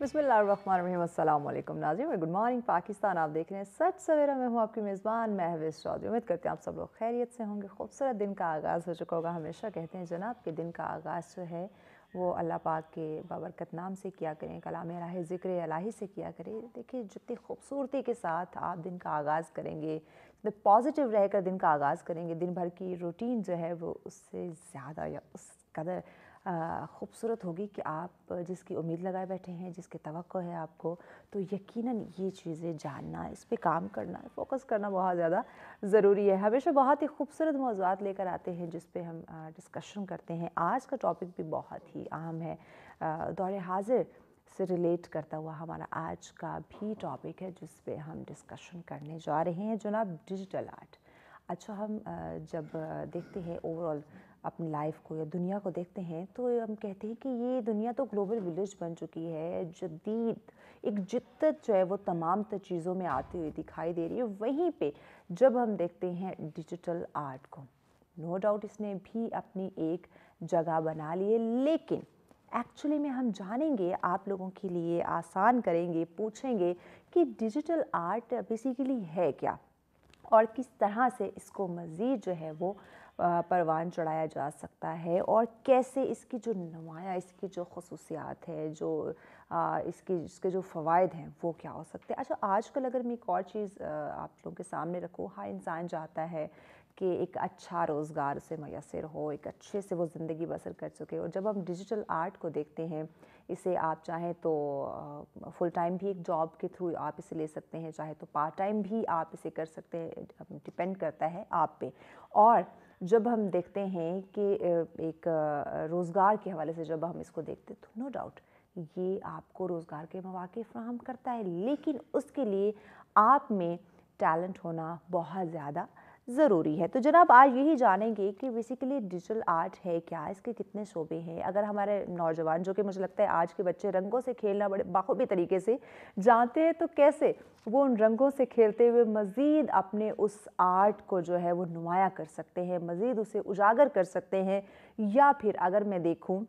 बसमिलकुम नाजिम और good morning Pakistan आप देख रहे हैं सच सवेरा मैं हूँ आपकी मेज़बान महविज चौधरी उम्मीद करते हैं आप सब लोग खैरियत से होंगे खूबसूरत दिन का आगाज़ हो चुका होगा हमेशा कहते हैं जनाब के दिन का आगाज़ जो है वो अल्लाह पाक के बाबरकत नाम से किया करें कलाम राह ज़िक्र अलाही से किया करें देखिए जितनी खूबसूरती के साथ आप दिन का आगाज़ करेंगे जितने पॉजिटिव रहकर दिन का आगाज़ करेंगे दिन भर की रूटीन जो है वो उससे ज़्यादा या उस कदर ख़ूबसूरत होगी कि आप जिसकी उम्मीद लगाए बैठे हैं जिसके तो है आपको तो यकीनन ये चीज़ें जानना इस पर काम करना फोकस करना बहुत ज़्यादा ज़रूरी है हमेशा बहुत ही खूबसूरत मौजूद लेकर आते हैं जिस पे हम डिस्कशन करते हैं आज का टॉपिक भी बहुत ही अहम है दौर हाजिर से रिलेट करता हुआ हमारा आज का भी टॉपिक है जिस पर हम डिस्कशन करने जा रहे हैं जनाब डिजिटल आर्ट अच्छा हम जब देखते हैं ओवरऑल अपनी लाइफ को या दुनिया को देखते हैं तो हम कहते हैं कि ये दुनिया तो ग्लोबल विलेज बन चुकी है जदीद एक जिद्दत जो है वो तमाम तर चीज़ों में आती हुई दिखाई दे रही है वहीं पे जब हम देखते हैं डिजिटल आर्ट को नो no डाउट इसने भी अपनी एक जगह बना ली है लेकिन एक्चुअली में हम जानेंगे आप लोगों के लिए आसान करेंगे पूछेंगे कि डिजिटल आर्ट बेसिकली है क्या और किस तरह से इसको मज़ीद जो है वो परवान चढ़ाया जा सकता है और कैसे इसकी जो नुमाया इसकी जो खसूसियात है जो आ, इसकी इसके जो फ़वाद हैं वो क्या हो सकते हैं अच्छा आजकल अगर मैं एक और चीज़ आप लोगों के सामने रखूँ हर इंसान चाहता है कि एक अच्छा रोज़गार से मैसर हो एक अच्छे से वो ज़िंदगी बसर कर सके और जब हम डिजिटल आर्ट को देखते हैं इसे आप चाहें तो फुल टाइम भी एक जॉब के थ्रू आप इसे ले सकते हैं चाहे तो पार्ट टाइम भी आप इसे कर सकते हैं डिपेंड करता है आप पे और जब हम देखते हैं कि एक रोज़गार के हवाले से जब हम इसको देखते तो नो डाउट ये आपको रोज़गार के मौाक़े फ्राहम करता है लेकिन उसके लिए आप में टैलेंट होना बहुत ज़्यादा ज़रूरी है तो जनाब आज यही जानेंगे कि बेसिकली डिजिटल आर्ट है क्या इसके कितने शोबे हैं अगर हमारे नौजवान जो कि मुझे लगता है आज के बच्चे रंगों से खेलना बड़े बाखूबी तरीके से जानते हैं तो कैसे वो उन रंगों से खेलते हुए मज़ीद अपने उस आर्ट को जो है वो नुमाया कर सकते हैं मज़ीद उसे उजागर कर सकते हैं या फिर अगर मैं देखूँ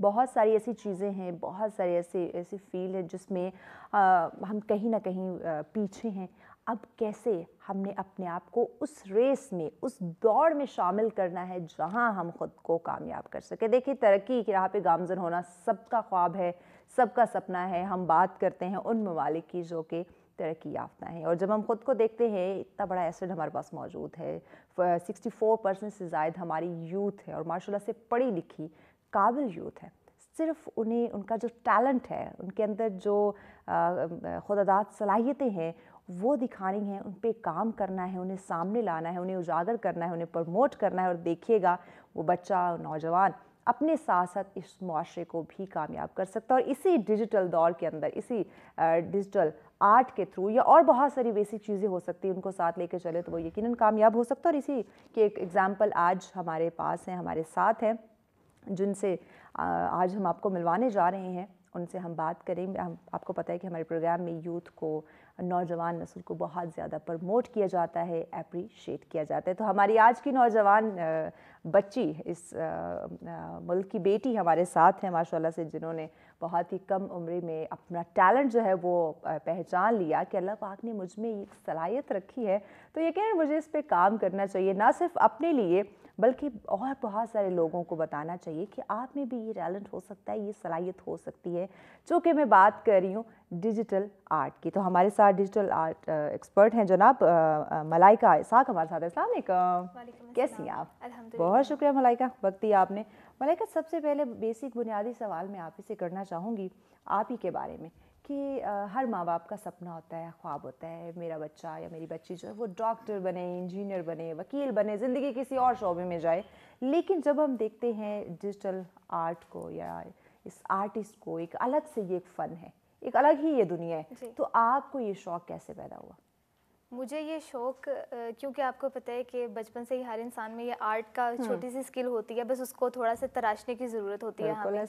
बहुत सारी ऐसी चीज़ें हैं बहुत सारे ऐसे ऐसी फील्ड है जिसमें हम कहीं ना कहीं पीछे हैं अब कैसे हमने अपने आप को उस रेस में उस दौड़ में शामिल करना है जहां हम खुद को कामयाब कर सके देखिए तरक्की की राह पे गामजन होना सबका ख्वाब है सबका सपना है हम बात करते हैं उन ममालिक की जो कि तरक्की याफ्ता हैं और जब हम खुद को देखते हैं इतना बड़ा एसेट हमारे पास मौजूद है 64 परसेंट से ज़ायद हमारी यूथ है और माशाला से पढ़ी लिखी काबिल यूथ है सिर्फ उन्हें उनका जो टैलेंट है उनके अंदर जो खुदादात सलाहियतें हैं वो दिखानी है उन पर काम करना है उन्हें सामने लाना है उन्हें उजागर करना है उन्हें प्रमोट करना है और देखिएगा वो बच्चा नौजवान अपने साथ साथ इस माशरे को भी कामयाब कर सकता है और इसी डिजिटल दौर के अंदर इसी डिजिटल आर्ट के थ्रू या और बहुत सारी बेसिक चीज़ें हो सकती हैं उनको साथ लेकर चले तो वो यकीनन कामयाब हो सकता है और इसी के एक एग्ज़ाम्पल आज हमारे पास हैं हमारे साथ हैं जिनसे आज हम आपको मिलवाने जा रहे हैं उनसे हम बात करेंगे हम आपको पता है कि हमारे प्रोग्राम में यूथ को नौजवान नस्ल को बहुत ज़्यादा प्रमोट किया जाता है अप्रीशिएट किया जाता है तो हमारी आज की नौजवान बच्ची इस मुल्क की बेटी हमारे साथ हैं माशाल्लाह से जिन्होंने बहुत ही कम उम्र में अपना टैलेंट जो है वो पहचान लिया कि अल्लाह पाक ने मुझ में एक सलाहियत रखी है तो ये कह रहे मुझे इस पर काम करना चाहिए ना सिर्फ अपने लिए बल्कि और बहुत सारे लोगों को बताना चाहिए कि आप में भी ये टैलेंट हो सकता है ये सलाहियत हो सकती है चूँकि मैं बात कर रही हूँ डिजिटल आर्ट की तो हमारे साथ डिजिटल आर्ट एक्सपर्ट हैं जनाब मलाइका साख हमारे साथ असलम कैसी हैं आप बहुत शुक्रिया मलाइका वक्त दिया आपने मलाइका सबसे पहले बेसिक बुनियादी सवाल मैं आप ही से करना चाहूँगी आप ही के बारे में कि हर माँ बाप का सपना होता है ख्वाब होता है मेरा बच्चा या मेरी बच्ची जो है वो डॉक्टर बने इंजीनियर बने वकील बने ज़िंदगी किसी और शोबे में जाए लेकिन जब हम देखते हैं डिजिटल आर्ट को या इस आर्टिस्ट को एक अलग से ये एक फ़न है एक अलग ही ये दुनिया है तो आपको ये शौक़ कैसे पैदा हुआ मुझे ये शौक क्योंकि आपको पता है कि बचपन से ही हर इंसान में ये आर्ट का हम्म। छोटी सी स्किल होती है बस उसको थोड़ा सा तराशने की ज़रूरत होती है हमें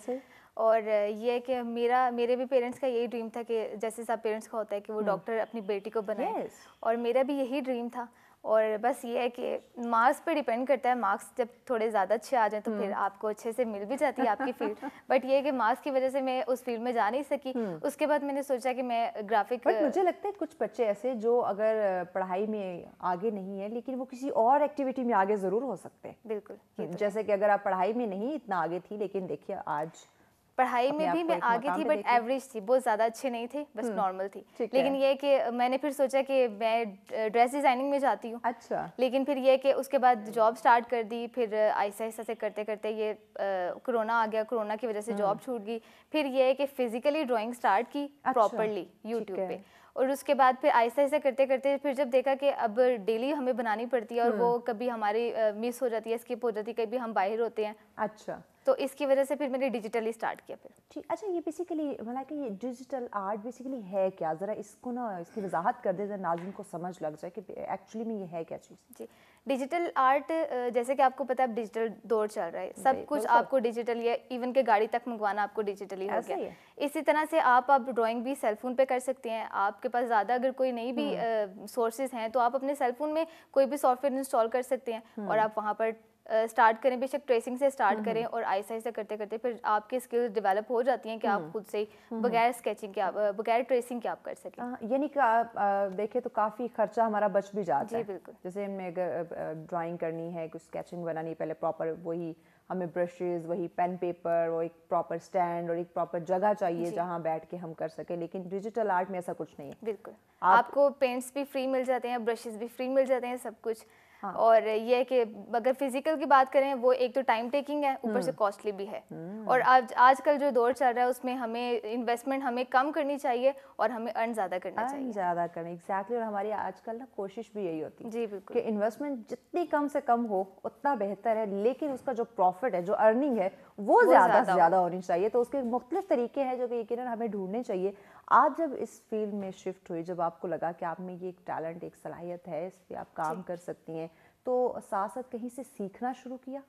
और ये कि मेरा मेरे भी पेरेंट्स का यही ड्रीम था कि जैसे सब पेरेंट्स का होता है कि वो डॉक्टर हम्म। अपनी बेटी को बनाए yes. और मेरा भी यही ड्रीम था और बस ये है कि मार्क्स पे डिपेंड करता है मार्क्स जब थोड़े ज़्यादा अच्छे आ जाए तो फिर हम्म। आपको अच्छे से मिल भी जाती है आपकी फील्ड बट ये कि मार्क्स की वजह से मैं उस फील्ड में जा नहीं सकी हम्म। उसके बाद मैंने सोचा कि मैं ग्राफिक बट मुझे लगता है कुछ बच्चे ऐसे जो अगर पढ़ाई में आगे नहीं है लेकिन वो किसी और एक्टिविटी में आगे ज़रूर हो सकते हैं बिल्कुल जैसे कि अगर आप पढ़ाई में नहीं इतना आगे थी लेकिन देखिए आज पढ़ाई में भी मैं आगे थी बट एवरेज थी बहुत ज़्यादा अच्छी नहीं थी बस नॉर्मल हम्म, थी लेकिन ये कि मैंने फिर सोचा कि मैं ड्रेस डिज़ाइनिंग में जाती हूँ अच्छा लेकिन फिर ये कि उसके बाद जॉब स्टार्ट कर दी फिर ऐसा ऐसा से करते करते ये कोरोना आ गया कोरोना की वजह से जॉब हम्म। छूट गई फिर ये कि फिजिकली ड्राइंग स्टार्ट की प्रॉपरली अच्छा, यूट्यूब पे और उसके बाद फिर ऐसा ऐसा करते करते फिर जब देखा कि अब डेली हमें बनानी पड़ती है और वो हम्म। कभी हमारी मिस हो जाती है स्किप हो जाती है कभी हम बाहर होते हैं अच्छा तो इसकी वजह से फिर मैंने डिजिटली स्टार्ट किया फिर ठीक अच्छा ये बेसिकली मतलब कि ये डिजिटल आर्ट बेसिकली है क्या ज़रा इसको ना इसकी वजाहत कर दे नाजिम को समझ लग जाए कि एक्चुअली में ये है क्या चीज़ जी डिजिटल आर्ट जैसे कि आपको पता है डिजिटल दौर चल रहा है सब कुछ आपको डिजिटल या इवन के गाड़ी तक मंगवाना आपको डिजिटली हो गया इसी तरह से आप आप ड्राइंग भी सेलफोन पे कर सकते हैं आपके पास ज़्यादा अगर कोई नई भी सोर्सेज हम्म। हैं तो आप अपने सेलफोन में कोई भी सॉफ्टवेयर इंस्टॉल कर सकते हैं और हम्म। आप वहाँ पर स्टार्ट करें बेशक ट्रेसिंग से स्टार्ट हम्म। करें और आहिस्ता आहिस्ता करते करते फिर आपकी स्किल्स डेवलप हो जाती हैं कि आप हम्म। खुद से हम्म। बगैर स्केचिंग के आप बगैर ट्रेसिंग के आप कर सकें हाँ, यानी कि आप देखें तो काफ़ी खर्चा हमारा बच भी जाता है बिल्कुल जैसे हमें अगर ड्राइंग करनी है कुछ स्केचिंग बनानी पहले प्रॉपर वही हमें ब्रशेज़ वही पेन पेपर और एक प्रॉपर स्टैंड और एक प्रॉपर जगह चाहिए जहाँ बैठ के हम कर सकें लेकिन डिजिटल आर्ट में ऐसा कुछ नहीं है बिल्कुल आप, आपको पेंट्स भी फ्री मिल जाते हैं ब्रशेज़ भी फ्री मिल जाते हैं सब कुछ हाँ. और ये कि अगर फिजिकल की बात करें वो एक तो टाइम टेकिंग है ऊपर से कॉस्टली हम्म। भी है हम्म। और आज आजकल जो दौर चल रहा है उसमें हमें इन्वेस्टमेंट हमें कम करनी चाहिए और हमें अर्न ज़्यादा करना चाहिए ज़्यादा करना एग्जैक्टली और हमारी आजकल ना कोशिश भी यही होती है जी बिल्कुल कि इन्वेस्टमेंट जितनी कम से कम हो उतना बेहतर है लेकिन उसका जो प्रॉफिट है जो अर्निंग है वो, वो ज़्यादा से ज़्यादा होनी चाहिए तो उसके मुख्तलिफ तरीके हैं जो कि यकीन हमें ढूंढने चाहिए आप जब इस फील्ड में शिफ्ट हुई जब आपको लगा कि आप में ये एक टैलेंट एक सलाहियत है इस पर आप काम कर सकती हैं तो साथ साथ कहीं से सीखना शुरू किया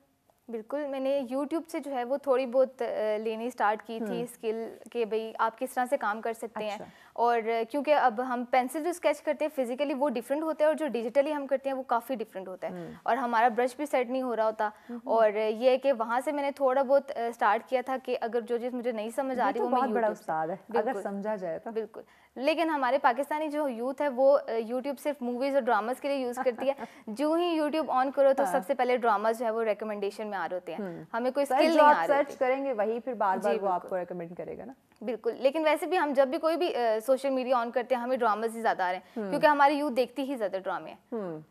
बिल्कुल मैंने YouTube से जो है वो थोड़ी बहुत लेनी स्टार्ट की थी हम्म। स्किल के भाई आप किस तरह से काम कर सकते अच्छा। हैं और क्योंकि अब हम पेंसिल जो स्केच करते हैं फिजिकली वो डिफरेंट होते हैं और जो डिजिटली हम करते हैं वो काफ़ी डिफरेंट होता है और हमारा ब्रश भी सेट नहीं हो रहा होता और ये है कि वहाँ से मैंने थोड़ा बहुत स्टार्ट किया था कि अगर जो चीज़ मुझे नहीं समझ आ रही तो वो मैं बड़ा उस्ताद है अगर समझा जाए तो बिल्कुल लेकिन हमारे पाकिस्तानी जो यूथ है वो यूट्यूब सिर्फ मूवीज़ और ड्रामास के लिए यूज़ करती है जो ही यूट्यूब ऑन करो तो हाँ। सबसे पहले ड्रामा जो है वो रिकमेंडेशन में आ रहे होते हैं हम्म। हमें कोई स्किल नहीं आ रही सर्च करेंगे वही फिर बार बार वो आपको रिकमेंड करेगा ना बिल्कुल लेकिन वैसे भी हम जब भी कोई भी सोशल मीडिया ऑन करते हैं हमें ड्रामा ही ज़्यादा आ रहे हैं हम्म। क्योंकि हमारी यूथ देखती ही ज़्यादा ड्रामे हैं हम्म।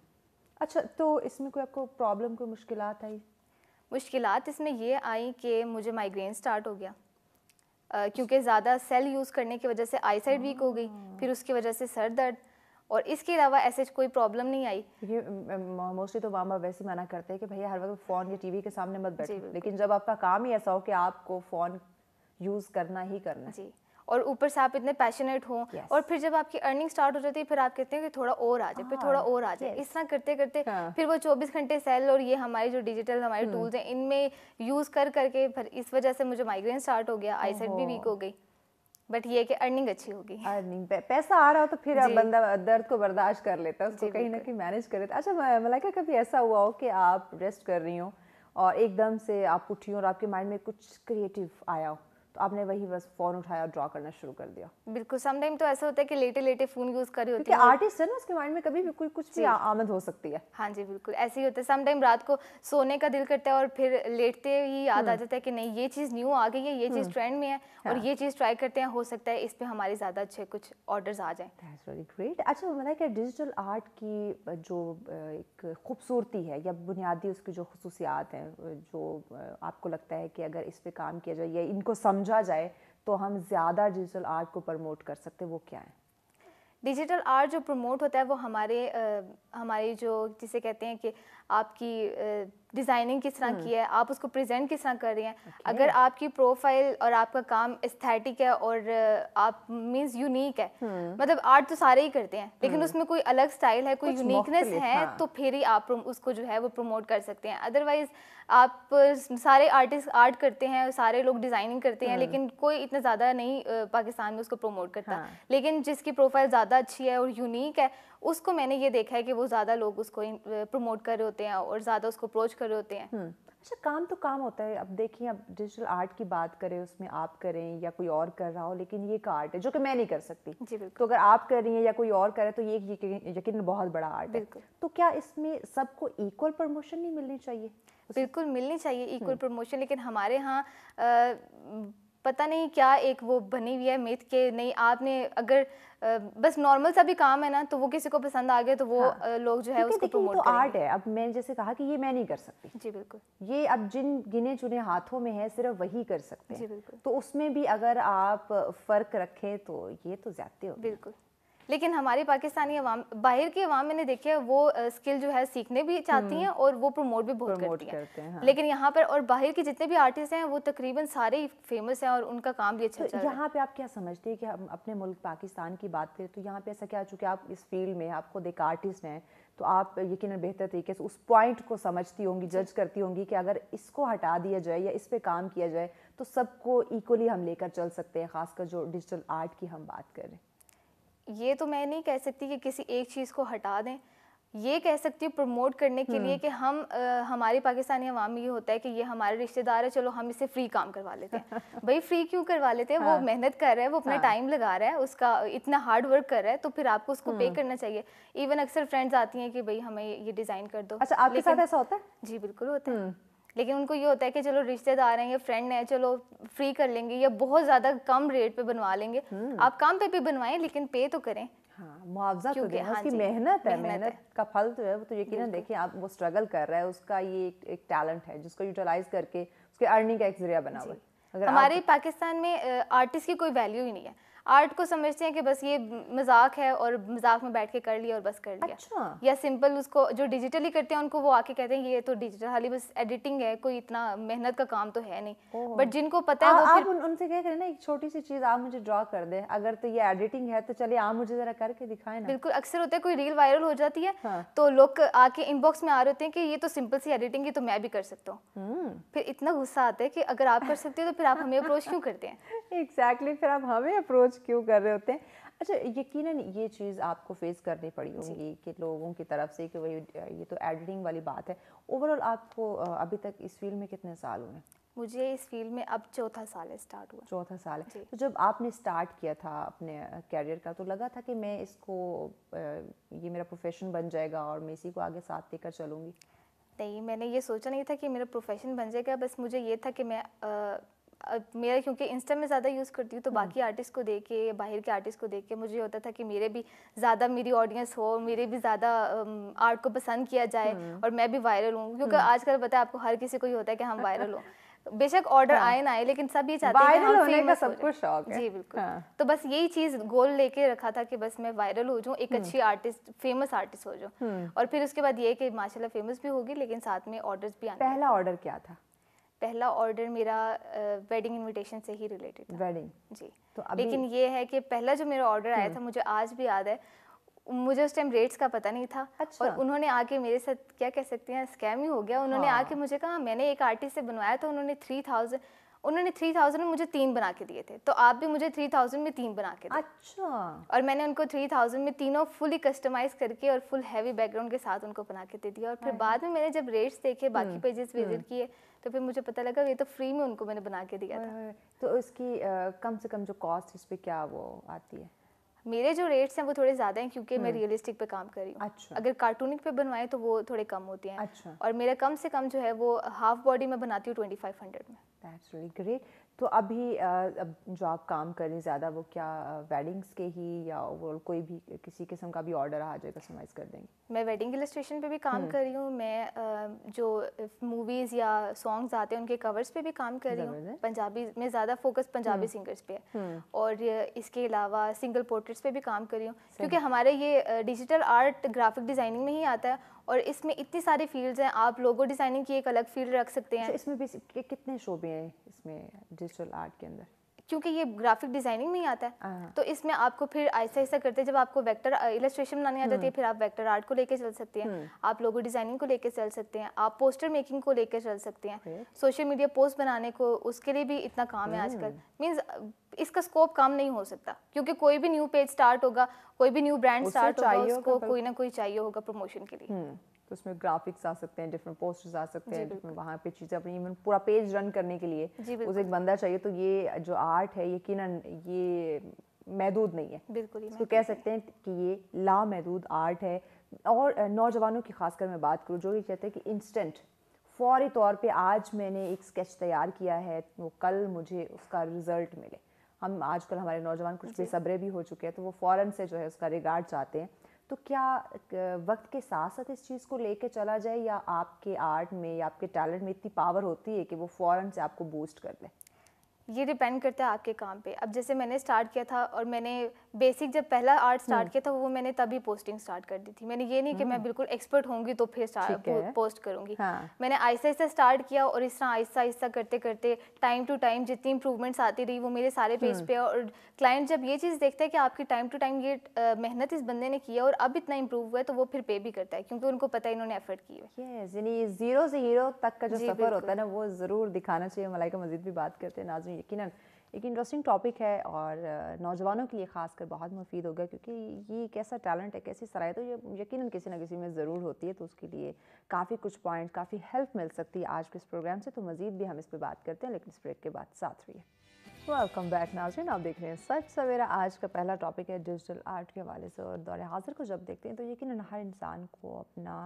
अच्छा तो इसमें कोई आपको प्रॉब्लम कोई मुश्किल आई मुश्किल इसमें ये आई कि मुझे माइग्रेन स्टार्ट हो गया Uh, क्योंकि ज़्यादा सेल यूज़ करने की वजह से आई साइड वीक हो गई हाँ। फिर उसकी वजह से सर दर्द और इसके अलावा ऐसे कोई प्रॉब्लम नहीं आई ये मोस्टली तो माँ वैसे मना करते हैं कि भैया हर वक्त फ़ोन या टीवी के सामने मत बैठो लेकिन जब आपका काम ही ऐसा हो कि आपको फ़ोन यूज़ करना ही करना जी और ऊपर से आप इतने पैशनेट हो yes. और फिर जब आपकी अर्निंग स्टार्ट हो जाती है फिर आप कहते हैं कि थोड़ा और आ जाए फिर थोड़ा हाँ, और आ जाए yes. इस तरह करते करते हाँ. फिर वो 24 घंटे सेल और ये हमारे जो डिजिटल हमारे टूल्स हम्म। हैं इनमें यूज़ कर करके फिर इस वजह से मुझे माइग्रेन स्टार्ट हो गया आई भी वीक हो गई बट ये कि अर्निंग अच्छी होगी अर्निंग पैसा आ रहा हो तो फिर बंदा दर्द को बर्दाश्त कर लेता है कहीं ना कहीं मैनेज कर लेता अच्छा मलाइका कभी ऐसा हुआ हो कि आप रेस्ट कर रही हो और एकदम से आप उठी हो और आपके माइंड में कुछ क्रिएटिव आया हो तो आपने वही बस फ़ोन उठाया और ड्रॉ करना शुरू कर दिया बिल्कुल समटाइम तो ऐसा होता है कि लेटे लेटे फ़ोन यूज़ कर रही होती है आर्टिस्ट है ना उसके माइंड में कभी भी कोई कुछ भी आमद हो सकती है हाँ जी बिल्कुल ऐसे ही होता है समटाइम रात को सोने का दिल करता है और फिर लेटते ही याद आ हम्म। जाता है कि नहीं ये चीज़ न्यू आ गई है ये चीज़ ट्रेंड हम्म। में है और हाँ। ये चीज़ ट्राई करते हैं हो सकता है इस पर हमारे ज़्यादा अच्छे कुछ ऑर्डर आ जाए वेरी ग्रेट अच्छा मतलब क्या डिजिटल आर्ट की जो एक खूबसूरती है या बुनियादी उसकी जो खसूसियात है जो आपको लगता है कि अगर इस पर काम किया जाए या इनको समझ समझा जाए तो हम ज़्यादा डिजिटल आर्ट को प्रमोट कर सकते वो क्या है डिजिटल आर्ट जो प्रमोट होता है वो हमारे आ, हमारी जो जिसे कहते हैं कि आपकी डिज़ाइनिंग किस तरह की हम्म। है आप उसको प्रेजेंट किस तरह कर रही हैं okay. अगर आपकी प्रोफाइल और आपका काम स्थैटिक है और आप मींस यूनिक है हम्म। मतलब आर्ट तो सारे ही करते हैं लेकिन हम्म। उसमें कोई अलग स्टाइल है कोई यूनिकनेस है हाँ। तो फिर ही आप उसको जो है वो प्रमोट कर सकते हैं अदरवाइज आप सारे आर्टिस्ट आर्ट करते हैं सारे लोग डिज़ाइनिंग करते हैं लेकिन कोई इतना ज़्यादा नहीं पाकिस्तान में उसको प्रमोट करता हाँ। लेकिन जिसकी प्रोफाइल ज़्यादा अच्छी है और यूनिक है उसको मैंने ये देखा है कि वो ज़्यादा लोग उसको प्रमोट कर रहे होते हैं और ज़्यादा उसको अप्रोच कर रहे होते हैं हम्म। अच्छा काम तो काम होता है अब देखिए अब डिजिटल आर्ट की बात करें उसमें आप करें या कोई और कर रहा हो लेकिन ये एक आर्ट है जो कि मैं नहीं कर सकती जी बिल्कुल तो अगर आप कर रही हैं या कोई और करे तो ये यकीन बहुत बड़ा आर्ट है तो क्या इसमें सबको इक्वल प्रमोशन नहीं मिलनी चाहिए बिल्कुल मिलनी चाहिए इक्वल हम्म। प्रमोशन लेकिन हमारे यहाँ पता नहीं क्या एक वो बनी हुई है मिथ के नहीं आपने अगर बस नॉर्मल सा भी काम है ना तो वो किसी को पसंद आ गया तो वो हाँ। लोग जो है उसको प्रमोट तो आर्ट है अब मैंने जैसे कहा कि ये मैं नहीं कर सकती जी बिल्कुल ये अब जिन गिने चुने हाथों में है सिर्फ वही कर सकते हैं तो उसमें भी अगर आप फर्क रखें तो ये तो ज्यादा हो बिल्कुल लेकिन हमारे पाकिस्तानी अवाम बाहर की अवाम मैंने देखी है वो स्किल जो है सीखने भी चाहती हम्म। हैं और वो प्रमोट भी बहुत करती हैं हाँ। लेकिन यहाँ पर और बाहर के जितने भी आर्टिस्ट हैं वो तकरीबन सारे ही फेमस हैं और उनका काम भी अच्छा तो यहाँ पे आप क्या समझती है कि हम अपने मुल्क पाकिस्तान की बात करें तो यहाँ पे ऐसा क्या चूँकि आप इस फील्ड में आप खुद एक आर्टिस्ट हैं तो आप यकीन बेहतर तरीके से उस पॉइंट को समझती होंगी जज करती होंगी कि अगर इसको हटा दिया जाए या इस पर काम किया जाए तो सबको इक्वली हम लेकर चल सकते हैं खासकर जो डिजिटल आर्ट की हम बात करें ये तो मैं नहीं कह सकती कि किसी एक चीज़ को हटा दें ये कह सकती हूँ प्रमोट करने के लिए हम्म। कि हम आ, हमारे पाकिस्तानी अवाम में ये होता है कि ये हमारे रिश्तेदार है चलो हम इसे फ्री काम करवा लेते हैं भाई फ्री क्यों करवा लेते हैं हाँ। वो मेहनत कर रहा है वो अपना हाँ। टाइम लगा रहा है उसका इतना हार्ड वर्क कर रहा है तो फिर आपको उसको पे हाँ। करना चाहिए इवन अक्सर फ्रेंड्स आती हैं कि भाई हमें ये डिज़ाइन कर दो अच्छा आपके साथ ऐसा होता है जी बिल्कुल होता है हम्म। लेकिन उनको ये होता है कि चलो रिश्तेदार हैं या फ्रेंड हैं चलो फ्री कर लेंगे या बहुत ज़्यादा कम रेट पे बनवा लेंगे हम्म। आप कम पे भी बनवाएं लेकिन पे तो करें हाँ मुआवजा तो देना हाँ उसकी मेहनत है मेहनत का फल तो है वो तो यकीन देखिए आप वो स्ट्रगल कर रहा है उसका ये एक, एक टैलेंट है जिसको यूटिलाइज करके उसके अर्निंग का एक जरिया बना हुआ है हमारे पाकिस्तान में आर्टिस्ट की कोई वैल्यू ही नहीं है आर्ट को समझते हैं कि बस ये मजाक है और मजाक में बैठ के कर लिया और बस कर लिया अच्छा। या सिंपल उसको जो डिजिटली करते हैं उनको वो आके कहते हैं ये तो डिजिटल खाली बस एडिटिंग है कोई इतना मेहनत का काम तो है नहीं बट जिनको पता है वो आप फिर... उनसे क्या करें ना एक छोटी सी चीज़ आप मुझे ड्रॉ कर दे अगर तो ये एडिटिंग है तो चलिए आप मुझे ज़रा करके दिखाएं बिल्कुल अक्सर होता है कोई रील वायरल हो जाती है हाँ। तो लोग आके इनबॉक्स में आ रहे होते हैं कि ये तो सिंपल सी एडिटिंग है तो मैं भी कर सकता हूँ हम्म। फिर इतना गुस्सा आता है कि अगर आप कर सकते हो तो फिर आप हमें अप्रोच क्यों करते हैं एग्जैक्टली फिर आप हमें अप्रोच कुछ क्यों कर रहे होते हैं अच्छा यकीनन ये चीज़ आपको फेस करनी पड़ी होगी कि लोगों की तरफ से कि वही ये तो एडिटिंग वाली बात है ओवरऑल आपको अभी तक इस फील्ड में कितने साल हुए मुझे इस फील्ड में अब चौथा साल है स्टार्ट हुआ चौथा साल है तो जब आपने स्टार्ट किया था अपने कैरियर का तो लगा था कि मैं इसको ये मेरा प्रोफेशन बन जाएगा और मैं इसी को आगे साथ लेकर चलूँगी नहीं मैंने ये सोचा नहीं था कि मेरा प्रोफेशन बन जाएगा बस मुझे ये था कि मैं मेरा क्योंकि इंस्टा में ज़्यादा यूज़ करती हूँ तो हम्म। बाकी आर्टिस्ट को देख के बाहर के आर्टिस्ट को देख के मुझे होता था कि मेरे भी ज़्यादा मेरी ऑडियंस हो मेरे भी ज़्यादा आर्ट को पसंद किया जाए हम्म। और मैं भी वायरल हूँ क्योंकि हम्म। आजकल पता है आपको हर किसी को ही होता है कि हम वायरल हों बेशक ऑर्डर हाँ। आए ना आए लेकिन सब ये चाहते हैं वायरल होने का सबको शौक है जी बिल्कुल हाँ। तो बस यही चीज गोल लेके रखा था कि बस मैं वायरल हो जाऊं एक अच्छी आर्टिस्ट फेमस आर्टिस्ट हो जाऊं और फिर उसके बाद ये कि माशाल्लाह फेमस भी होगी लेकिन साथ में ऑर्डर्स भी आने पहला ऑर्डर क्या था पहला ऑर्डर मेरा वेडिंग इनविटेशन से ही रिलेटेड था वेडिंग जी तो अभी... लेकिन ये है कि पहला जो मेरा ऑर्डर आया था हम्म। मुझे आज भी याद है मुझे उस टाइम रेट्स का पता नहीं था अच्छा। और उन्होंने आके मेरे साथ क्या कह सकते हैं स्कैम ही हो गया उन्होंने हाँ। आके मुझे कहा मैंने एक आर्टिस्ट से बनवाया था उन्होंने थ्री उन्होंने थ्री थाउजेंड में मुझे तीन बना के दिए थे तो आप भी मुझे थ्री थाउजेंड में तीन बना के अच्छा और मैंने उनको थ्री थाउजेंड में तीनों फुली कस्टमाइज करके और फुल हैवी बैकग्राउंड के साथ उनको बना के दे दिया और फिर बाद में मैंने जब रेट्स देखे बाकी पेजेस हम्म, विजिट हम्म। किए तो फिर मुझे पता लगा ये तो फ्री में उनको मैंने बना के दिया था तो उसकी कम से कम जो कॉस्ट इस पर क्या वो आती है मेरे जो रेट्स हैं वो थोड़े ज़्यादा हैं क्योंकि मैं रियलिस्टिक हम्म। पे काम कर रही हूँ अच्छा। अगर कार्टूनिक पे बनवाएं तो वो थोड़े कम होते हैं अच्छा। और मेरा कम से कम जो है वो हाफ बॉडी में बनाती हूँ ट्वेंटी फाइव हंड्रेड में That's really great. तो अभी अब जो आप काम कर करें ज़्यादा वो क्या वेडिंग्स के ही या ओवरऑल कोई भी किसी किस्म का भी ऑर्डर आ जाए कस्टमाइज़ कर देंगे मैं वेडिंग हम्म। इलस्ट्रेशन पे भी काम कर रही हूँ मैं जो मूवीज़ या सॉन्ग्स आते हैं उनके कवर्स पे भी काम कर रही हूँ पंजाबी मैं ज़्यादा फोकस पंजाबी सिंगर्स पे है और इसके अलावा सिंगल पोर्ट्रेट्स पे भी काम कर रही हूँ क्योंकि हमारे ये डिजिटल आर्ट ग्राफिक डिज़ाइनिंग में ही आता है और इसमें इतनी सारी फील्ड्स हैं आप लोगो डिज़ाइनिंग की एक अलग फील्ड रख सकते हैं अच्छा, इसमें भी कितने शोबे हैं इसमें डिजिटल आर्ट के अंदर क्योंकि ये ग्राफिक डिज़ाइनिंग में ही आता है हाँ। तो इसमें आपको फिर ऐसा ऐसा करते हैं जब आपको वेक्टर इलस्ट्रेशन बनानी आ जाती है फिर आप वेक्टर आर्ट को लेकर हम्म। चल सकते हैं आप लोगो डिज़ाइनिंग को लेकर चल सकते हैं आप पोस्टर मेकिंग को लेकर चल सकते हैं सोशल मीडिया पोस्ट बनाने को उसके लिए भी इतना काम है आजकल मीन्स हम्म। इसका स्कोप कम नहीं हो सकता क्योंकि कोई भी न्यू पेज स्टार्ट होगा कोई भी न्यू ब्रांड स्टार्ट होगा उसको कोई ना कोई चाहिए होगा प्रमोशन के लिए हम्म, तो उसमें ग्राफिक्स आ सकते हैं डिफरेंट पोस्टर्स आ सकते हैं डिफरेंट वहाँ पे चीज़ें अपनी इवन पूरा पेज रन करने के लिए उसे एक बंदा चाहिए तो ये जो आर्ट है यकीन ये महदूद नहीं है बिल्कुल तो कह सकते हैं कि ये लामहदूद आर्ट है और नौजवानों की खासकर मैं बात करूँ जो ये कहते हैं कि इंस्टेंट फौरी तौर पर आज मैंने एक स्केच तैयार किया है वो तो कल मुझे उसका रिज़ल्ट मिले हम आजकल हमारे नौजवान कुछ बेसब्रे भी हो चुके हैं तो वो फ़ौरन से जो है उसका रिगार्ड चाहते हैं तो क्या वक्त के साथ साथ इस चीज़ को लेके चला जाए या आपके आर्ट में या आपके टैलेंट में इतनी पावर होती है कि वो फ़ौरन से आपको बूस्ट कर दे ये डिपेंड करता है आपके काम पे अब जैसे मैंने स्टार्ट किया था और मैंने बेसिक जब पहला आर्ट हम्म। स्टार्ट किया था वो मैंने तभी पोस्टिंग स्टार्ट कर दी थी मैंने ये नहीं कि मैं हम्म। बिल्कुल एक्सपर्ट होंगी तो फिर पोस्ट करूंगी हाँ। मैंने आहिस्ता आहिस्ता स्टार्ट किया और इस तरह आहिस्ता आहिस्ता करते करते टाइम टू टाइम जितनी इंप्रूवमेंट्स आती रही वो मेरे सारे पेज हम्म। पे और क्लाइंट जब ये चीज़ देखता है कि आपकी टाइम टू टाइम ये मेहनत इस बंदे ने किया और अब इतना इम्प्रूव हुआ है तो वो फिर पे भी करता है क्योंकि उनको पता है इन्होंने एफर्ट किए जीरो से हीरो तक का जो सफर होता है ना वो जरूर दिखाना चाहिए का मजीद भी बात करते हैं नाजमी हैं यकीन एक इंटरेस्टिंग टॉपिक है और नौजवानों के लिए खासकर बहुत मुफीद होगा क्योंकि ये कैसा टैलेंट है कैसी सराय तो ये यकीन किसी ना किसी में ज़रूर होती है तो उसके लिए काफ़ी कुछ पॉइंट काफ़ी हेल्प मिल सकती है आज के इस प्रोग्राम से तो मज़ीद भी हम इस पर बात करते हैं लेकिन इस ब्रेक के बाद साथ रहिए वेलकम बैक नाजरीन आप देख रहे हैं सच सवेरा आज का पहला टॉपिक है डिजिटल आर्ट के हवाले से और दौरे हाजिर को जब देखते हैं तो यकीन हर इंसान को अपना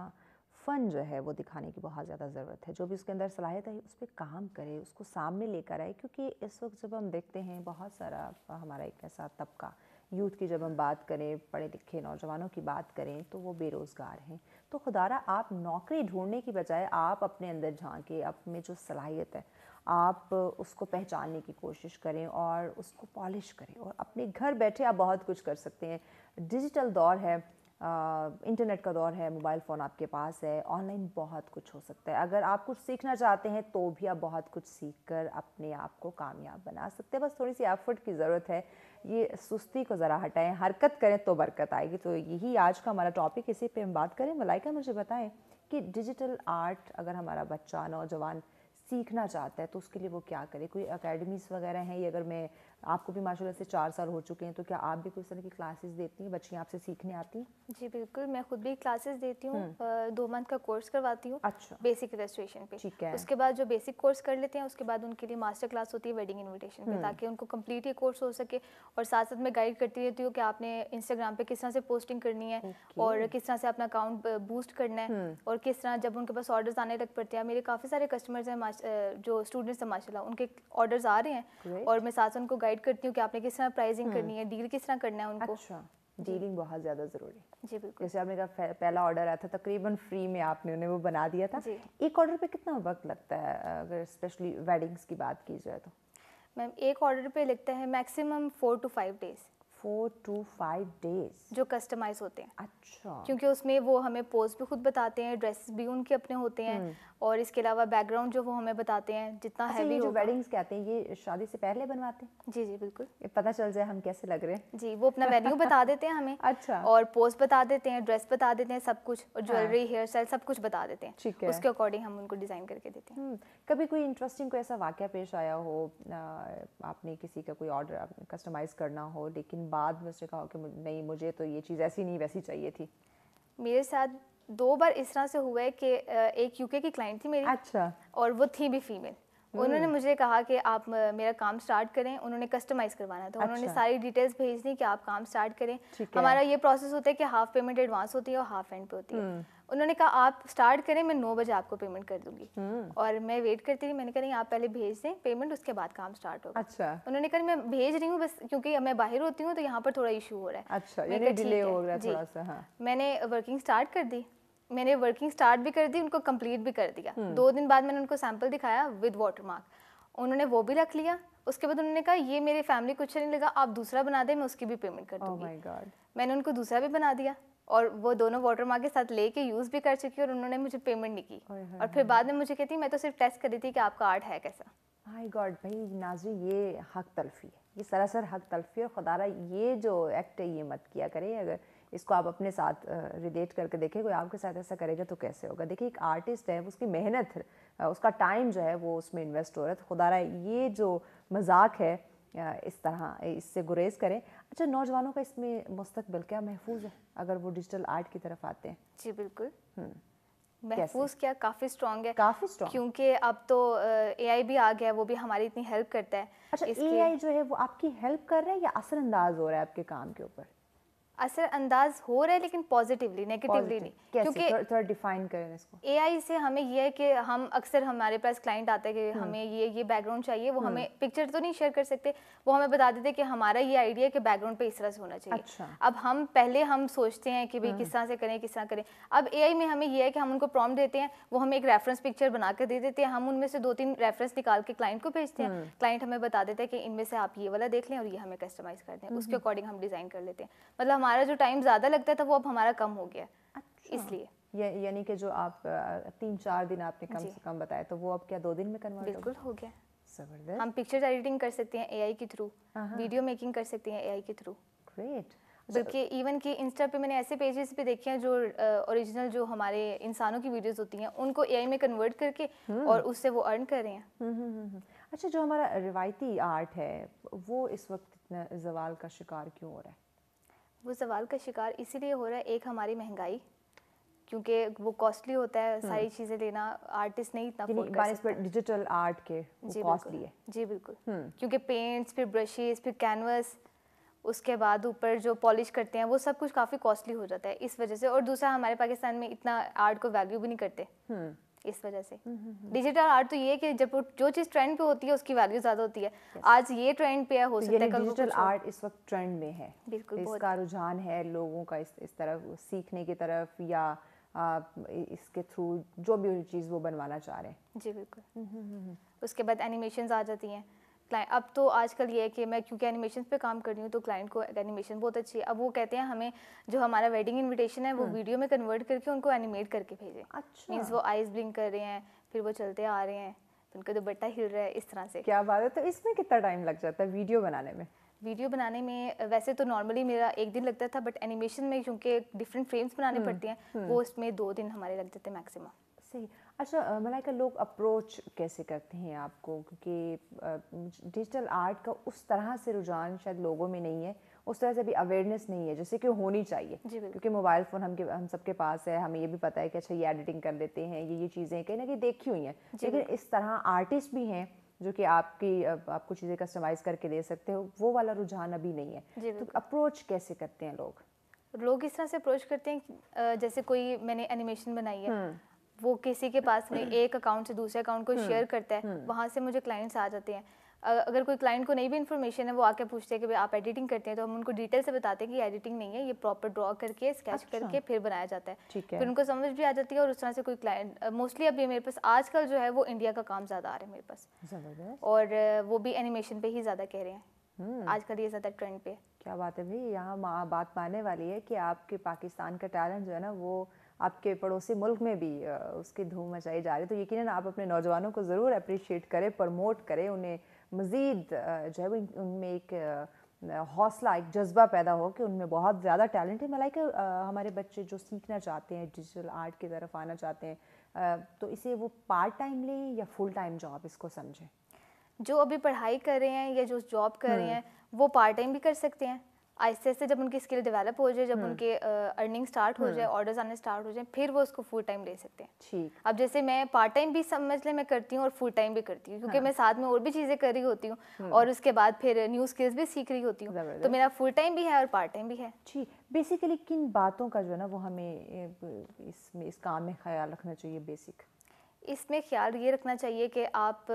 फन जो है वो दिखाने की बहुत ज़्यादा ज़रूरत है जो भी उसके अंदर सलाहियत है उस पर काम करे उसको सामने लेकर आए क्योंकि इस वक्त जब हम देखते हैं बहुत सारा हमारा एक ऐसा तबका यूथ की जब हम बात करें पढ़े लिखे नौजवानों की बात करें तो वो बेरोज़गार हैं तो खुदारा आप नौकरी ढूंढने की बजाय आप अपने अंदर झांके आप में जो सलाहियत है आप उसको पहचानने की कोशिश करें और उसको पॉलिश करें और अपने घर बैठे आप बहुत कुछ कर सकते हैं डिजिटल दौर है इंटरनेट का दौर है मोबाइल फ़ोन आपके पास है ऑनलाइन बहुत कुछ हो सकता है अगर आप कुछ सीखना चाहते हैं तो भी आप बहुत कुछ सीख कर अपने आप को कामयाब बना सकते हैं बस थोड़ी सी एफर्ट की ज़रूरत है ये सुस्ती को ज़रा हटाएं हरकत करें तो बरकत आएगी तो यही आज का हमारा टॉपिक इसी पर हम बात करें मलाइका मुझे बताएं कि डिजिटल आर्ट अगर हमारा बच्चा नौजवान सीखना चाहता है तो उसके लिए वो क्या करे कोई अकेडमीज़ वगैरह हैं ये अगर मैं आपको भी माशाल्लाह से चार साल हो चुके हैं तो क्या आप भी कुछ तरह की क्लासेस देती हैं बच्चियाँ आपसे सीखने आती हैं जी बिल्कुल मैं खुद भी क्लासेस देती हूँ हम्म। दो मंथ का कोर्स करवाती हूँ अच्छा बेसिक रजिस्ट्रेशन पे ठीक है उसके बाद जो बेसिक कोर्स कर लेते हैं उसके बाद उनके लिए मास्टर क्लास होती है वेडिंग इन्विटेशन पे हम्म। ताकि उनको कम्प्लीट ही कोर्स हो सके और साथ साथ मैं गाइड करती रहती हूँ कि आपने इंस्टाग्राम पे किस तरह से पोस्टिंग करनी है और किस तरह से अपना अकाउंट बूस्ट करना है हम्म। और किस तरह जब उनके पास ऑर्डर आने लग पड़ते हैं मेरे काफ़ी सारे कस्टमर्स हैं जो स्टूडेंट्स हैं माशाला उनके ऑर्डर आ रहे हैं और मैं साथ उनको गाइड गाइड करती हूँ कि आपने किस तरह प्राइसिंग हम्म। करनी है डील किस तरह करना है उनको अच्छा डीलिंग बहुत ज़्यादा ज़रूरी है जी बिल्कुल जैसे आपने कहा पहला ऑर्डर आया था तकरीबन फ्री में आपने उन्हें वो बना दिया था एक ऑर्डर पे कितना वक्त लगता है अगर स्पेशली वेडिंग्स की बात की जाए तो मैम एक ऑर्डर पे लगता है maximum four to five days four to five days जो कस्टमाइज होते हैं अच्छा क्योंकि उसमें वो हमें पोज भी खुद बताते हैं ड्रेस भी उनके अपने होते हैं हम्म। और इसके अलावा बैकग्राउंड जो वो हमें बताते हैं जितना अच्छा, हैवी जो वेडिंग्स कहते हैं ये शादी से पहले बनवाते हैं जी जी बिल्कुल ये पता चल जाए हम कैसे लग रहे हैं जी वो अपना वेन्यू बता देते हैं हमें अच्छा और पोज बता देते हैं ड्रेस बता देते हैं सब कुछ और ज्वेलरी हेयर स्टाइल सब कुछ बता देते हैं ठीक है उसके अकॉर्डिंग हम उनको डिजाइन करके देते हैं हम्म, कभी कोई इंटरेस्टिंग कोई ऐसा वाक्य पेश आया हो आपने किसी का कोई ऑर्डर कस्टमाइज करना हो लेकिन बाद में उसने कहा कि नहीं मुझे तो ये चीज़ ऐसी नहीं वैसी चाहिए थी मेरे साथ दो बार इस तरह से हुआ है कि एक यूके की क्लाइंट थी मेरी अच्छा और वो थी भी फीमेल उन्होंने हम्म। मुझे कहा कि आप मेरा काम स्टार्ट करें उन्होंने कस्टमाइज करवाना था उन्होंने अच्छा। सारी डिटेल्स भेज दी कि आप काम स्टार्ट करें हमारा ये प्रोसेस होता है कि हाफ पेमेंट एडवांस होती है और हाफ एंड पे होती है हम्म। उन्होंने कहा आप स्टार्ट करें मैं नौ बजे आपको पेमेंट कर दूंगी हम्म। और मैं वेट करती रही मैंने कहा नहीं आप पहले भेज दें पेमेंट उसके बाद काम स्टार्ट होगा अच्छा उन्होंने कहा मैं भेज रही हूँ बस क्योंकि मैं बाहर होती हूँ तो यहाँ पर थोड़ा इशू हो रहा है अच्छा डिले हो रहा है थोड़ा सा हाँ। मैंने वर्किंग स्टार्ट कर दी मैंने वर्किंग स्टार्ट भी कर दी उनको कंप्लीट भी कर दिया hmm. दो दिन बाद मैंने उनको सैम्पल दिखाया विद वाटर मार्क उन्होंने वो भी रख लिया उसके बाद उन्होंने कहा ये मेरी फैमिली कुछ नहीं लगा आप दूसरा बना दें मैं उसकी भी पेमेंट कर oh दूँगी गॉड मैंने उनको दूसरा भी बना दिया और वो दोनों वाटर मार्क के साथ लेके यूज़ भी कर चुकी और उन्होंने मुझे पेमेंट नहीं की और फिर बाद में मुझे कहती मैं तो सिर्फ टेस्ट कर रही थी कि आपका आर्ट है कैसा माय गॉड भाई नाजी ये हक तलफी है ये सरासर हक तलफी है खुदारा ये जो एक्ट है ये मत किया करें अगर इसको आप अपने साथ रिलेट करके देखें कोई आपके साथ ऐसा करेगा तो कैसे होगा देखिए एक आर्टिस्ट है उसकी मेहनत उसका टाइम जो है वो उसमें इन्वेस्ट हो रहा है तो खुदा ये जो मजाक है इस तरह इससे गुरेज करें अच्छा नौजवानों का इसमें मुस्तबिल क्या महफूज है अगर वो डिजिटल आर्ट की तरफ आते हैं जी बिल्कुल हम्म, महफूज क्या काफ़ी स्ट्रॉन्ग है काफ़ी स्ट्रॉन्ग क्योंकि अब तो ए आई भी आ गया है वो भी हमारी इतनी हेल्प करता है अच्छा एआई जो है वो आपकी हेल्प कर रहा है या असरअंदाज हो रहा है आपके काम के ऊपर असरअंदाज हो रहे हैं लेकिन पॉजिटिवली नेगेटिवली नहीं क्योंकि थोड़ा डिफाइन करें इसको एआई से हमें यह है कि हम अक्सर हमारे पास क्लाइंट आते हैं कि हम्म। हमें ये ये बैकग्राउंड चाहिए वो हम्म। हमें पिक्चर तो नहीं शेयर कर सकते वो हमें बता देते कि हमारा ये आइडिया है कि बैकग्राउंड पे इस तरह से होना चाहिए अच्छा। अब हम पहले हम सोचते हैं कि भाई हम्म। किस तरह से करें किस तरह करें अब ए में हमें यह है कि हम उनको प्रॉम देते हैं वो हमें एक रेफरेंस पिक्चर बना कर दे देते हैं हम उनमें से दो तीन रेफरेंस निकाल के क्लाइंट को भेजते हैं क्लाइंट हमें बता देते हैं कि इनमें से आप ये वाला देख लें और ये हमें कस्टमाइज कर दें उसके अकॉर्डिंग हम डिज़ाइन कर लेते हैं मतलब हमारा जो टाइम ज़्यादा लगता था वो अब हमारा कम हो गया अच्छा। इसलिए यानी कि जो आप तीन चार दिन आपने कम से कम बताया तो वो अब क्या दो दिन में कन्वर्ट बिल्कुल हो गया जबरदस्त हम पिक्चर एडिटिंग कर सकते हैं एआई के थ्रू वीडियो मेकिंग कर सकते हैं एआई के थ्रू ग्रेट बल्कि इवन कि इंस्टा पे मैंने ऐसे पेजेस भी देखे हैं जो ओरिजिनल जो हमारे इंसानों की वीडियोस होती हैं उनको एआई में कन्वर्ट करके हम्म। और उससे वो अर्न कर रहे हैं हम्म, हम्म, अच्छा जो हमारा रिवायती आर्ट है वो इस वक्त इतना जवाल का शिकार क्यों हो रहा है वो सवाल का शिकार इसीलिए हो रहा है एक हमारी महंगाई क्योंकि वो कॉस्टली होता है सारी हम्म। चीज़ें लेना आर्टिस्ट नहीं इतना कर सकता डिजिटल आर्ट के जी बिल्कुल है जी बिल्कुल हम्म। क्योंकि पेंट्स फिर ब्रशेस फिर कैनवस उसके बाद ऊपर जो पॉलिश करते हैं वो सब कुछ काफ़ी कॉस्टली हो जाता है इस वजह से और दूसरा हमारे पाकिस्तान में इतना आर्ट को वैल्यू भी नहीं करते हम्म। इस वजह से डिजिटल हम्म, आर्ट हम्म, हम्म। तो ये कि जब जो चीज़ ट्रेंड पे होती है उसकी वैल्यू ज़्यादा होती है yes. आज ये ट्रेंड पे है हो तो सकता है डिजिटल आर्ट इस वक्त ट्रेंड में है बिल्कुल इसका रुझान है लोगों का इस इस तरफ सीखने की तरफ या आप इसके थ्रू जो भी चीज़ वो बनवाना चाह रहे हैं जी बिल्कुल उसके बाद एनिमेशन आ जाती हैं क्लाइंट अब तो आजकल ये है कि मैं क्योंकि एनिमेशन पे काम कर रही हूँ तो क्लाइंट को एनिमेशन बहुत अच्छी है अब वो कहते हैं हमें जो हमारा वेडिंग इनविटेशन है वो वीडियो हम्म। में कन्वर्ट करके उनको एनिमेट करके भेजें अच्छा मीन्स वो आइज ब्लिंक कर रहे हैं फिर वो चलते आ रहे हैं तो उनका बट्टा हिल रहा है इस तरह से क्या बात है तो इसमें कितना टाइम लग जाता है वीडियो बनाने में वीडियो बनाने में वैसे तो नॉर्मली मेरा एक दिन लगता था बट एनिमेशन में क्योंकि डिफरेंट फ्रेम्स बनाने हम्म, पड़ती हैं हम्म। वो उसमें दो दिन हमारे लग जाते हैं मैक्सिमम सही अच्छा मलाइका लोग अप्रोच कैसे करते हैं आपको क्योंकि डिजिटल आर्ट का उस तरह से रुझान शायद लोगों में नहीं है उस तरह से अभी अवेयरनेस नहीं है जैसे कि होनी चाहिए क्योंकि मोबाइल फ़ोन हम हम सबके पास है हमें ये भी पता है कि अच्छा ये एडिटिंग कर लेते हैं ये ये चीज़ें कहीं ना कहीं देखी हुई हैं लेकिन इस तरह आर्टिस्ट भी हैं जो कि आपकी आपको चीज़ें कस्टमाइज़ करके दे सकते हो वो वाला रुझान अभी नहीं है तो अप्रोच कैसे करते हैं लोग लोग इस तरह से अप्रोच करते हैं जैसे कोई मैंने एनिमेशन बनाई है हम्म। वो किसी के पास में एक अकाउंट से दूसरे अकाउंट को शेयर हम्म, करता है हम्म। वहाँ से मुझे क्लाइंट्स आ जाते हैं अगर कोई क्लाइंट को नहीं भी इन्फॉर्मेशन है वो आके पूछते हैं कि आप एडिटिंग करते हैं तो हम उनको डिटेल से बताते हैं कि एडिटिंग नहीं है ये प्रॉपर ड्रॉ करके स्केच अच्छा। करके फिर बनाया जाता है है। फिर उनको समझ भी आ जाती है और उस तरह से कोई क्लाइंट मोस्टली अभी मेरे पास आजकल जो है वो इंडिया का काम ज़्यादा आ रहा है मेरे पास और वो भी एनिमेशन पे ही ज़्यादा कह रहे हैं हम्म। आजकल ये ज़्यादा ट्रेंड पे क्या बात है भाई यहाँ बात मानने वाली है कि आपके पाकिस्तान का टैलेंट जो है ना वो आपके पड़ोसी मुल्क में भी उसकी धूम मचाई जा रही है तो यकीन आप अपने नौजवानों को ज़रूर अप्रिशिएट करें प्रमोट करें उन्हें मज़ीद जो है वो उनमें एक हौसला एक जज्बा पैदा हो कि उनमें बहुत ज़्यादा टैलेंट है मलाइक हमारे बच्चे जो सीखना चाहते हैं डिजिटल आर्ट की तरफ आना चाहते हैं तो इसे वो पार्ट टाइम लें या फुल टाइम जॉब इसको समझें जो अभी पढ़ाई कर रहे हैं या जो जॉब कर रहे हम्म। हैं वो पार्ट टाइम भी कर सकते हैं आहिस्ते आहिस्ते जब उनकी स्किल डेवलप हो जाए जब हम्म। उनके अर्निंग स्टार्ट हो हम्म। जाए ऑर्डर्स आने स्टार्ट हो जाए फिर वो उसको फुल टाइम ले सकते हैं अब जैसे मैं पार्ट टाइम भी समझ लें मैं करती हूँ और फुल टाइम भी करती हूँ क्योंकि हाँ। मैं साथ में और भी चीज़ें कर रही होती हूँ हम्म। और उसके बाद फिर न्यू स्किल्स भी सीख रही होती हूँ तो मेरा फुल टाइम भी है और पार्ट टाइम भी है जी बेसिकली किन बातों का जो है ना वो हमें इसमें इस काम में ख्याल रखना चाहिए बेसिक इसमें ख्याल ये रखना चाहिए कि आप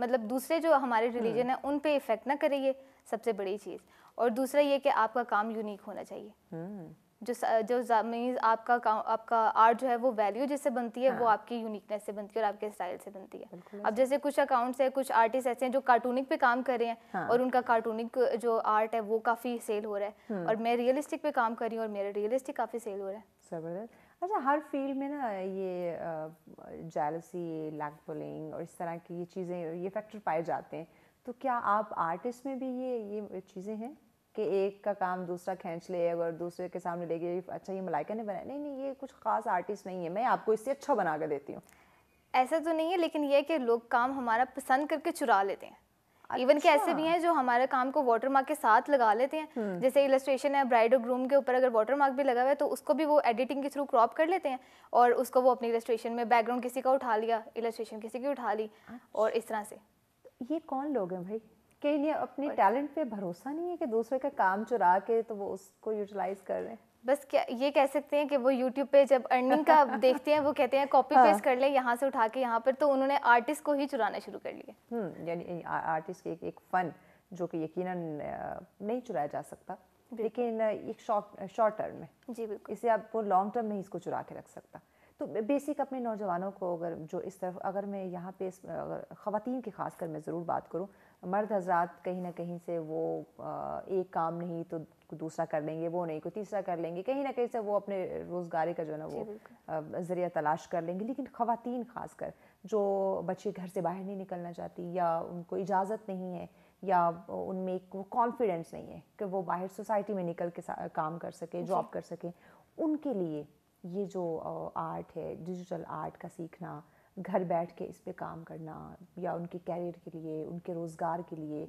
मतलब दूसरे जो हमारे रिलीजन है उन पे इफ़ेक्ट ना करिए सबसे बड़ी चीज़ और दूसरा ये कि आपका काम यूनिक होना चाहिए हम्म। जो जो मीन आपका काम आपका आर्ट जो है वो वैल्यू जिससे बनती है हाँ. वो आपकी यूनिकनेस से बनती है और आपके स्टाइल से बनती है अब जैसे कुछ अकाउंट्स है कुछ आर्टिस्ट ऐसे हैं जो कार्टूनिक पे काम कर रहे हैं हाँ. और उनका कार्टूनिक जो आर्ट है वो काफ़ी सेल हो रहा है हम्म। और मैं रियलिस्टिक पे काम कर रही हूँ और मेरा रियलिस्टिक काफ़ी सेल हो रहा है ज़बरदस्त अच्छा हर फील्ड में ना ये जालसी लैक पुलिंग और इस तरह की ये चीज़ें ये फैक्टर पाए जाते हैं तो क्या आप आर्टिस्ट में भी ये ये चीज़ें हैं कि एक का काम दूसरा खींच ले और दूसरे के सामने लेके अच्छा ये मलाइका ने बनाया नहीं नहीं ये कुछ ख़ास आर्टिस्ट नहीं है मैं आपको इससे अच्छा बना कर देती हूँ ऐसा तो नहीं है लेकिन ये कि लोग काम हमारा पसंद करके चुरा लेते हैं अच्छा। इवन के ऐसे भी अच्छा। हैं जो हमारे काम को वाटर मार्क के साथ लगा लेते हैं हम्म। जैसे इलस्ट्रेशन है ब्राइड और ग्रूम के ऊपर अगर वाटर मार्क भी लगा हुआ है तो उसको भी वो एडिटिंग के थ्रू क्रॉप कर लेते हैं और उसको वो अपनी इलस्ट्रेशन में बैकग्राउंड किसी का उठा लिया इलस्ट्रेशन किसी की उठा ली और अच्छा। इस तरह से ये कौन लोग हैं भाई कि इन्हें अपने टैलेंट पे भरोसा नहीं है कि दूसरे का काम चुरा के तो वो उसको यूटिलाइज कर रहे हैं बस क्या ये कह सकते हैं कि वो यूट्यूब पे जब अर्निंग का देखते हैं वो कहते हैं कॉपी हाँ। पेस्ट कर ले यहाँ से उठा के यहाँ पर तो उन्होंने आर्टिस्ट को ही चुराना शुरू कर लिया हम्म, यानी आर्टिस्ट की एक, एक फन जो कि यकीनन नहीं चुराया जा सकता लेकिन एक शॉर्ट शॉर्ट टर्म में जी बिल्कुल इसे आप वो लॉन्ग टर्म नहीं इसको चुरा के रख सकता तो बेसिक अपने नौजवानों को अगर जो इस तरफ अगर मैं यहाँ पे ख़वान की ख़ास कर मैं ज़रूर बात करूँ मर्द हजरात कहीं ना कहीं से वो एक काम नहीं तो दूसरा कर लेंगे वो नहीं कोई तीसरा कर लेंगे कहीं ना कहीं से वो अपने रोज़गारी का जो है ना वो ज़रिया तलाश कर लेंगे लेकिन ख़वान ख़ास कर जो बच्चे घर से बाहर नहीं निकलना चाहती या उनको इजाज़त नहीं है या उनमें एक वो कॉन्फिडेंस नहीं है कि वो बाहर सोसाइटी में निकल के काम कर सके जॉब कर सकें उनके लिए ये जो आर्ट है डिजिटल आर्ट का सीखना घर बैठ के इस पे काम करना या उनके कैरियर के लिए उनके रोज़गार के लिए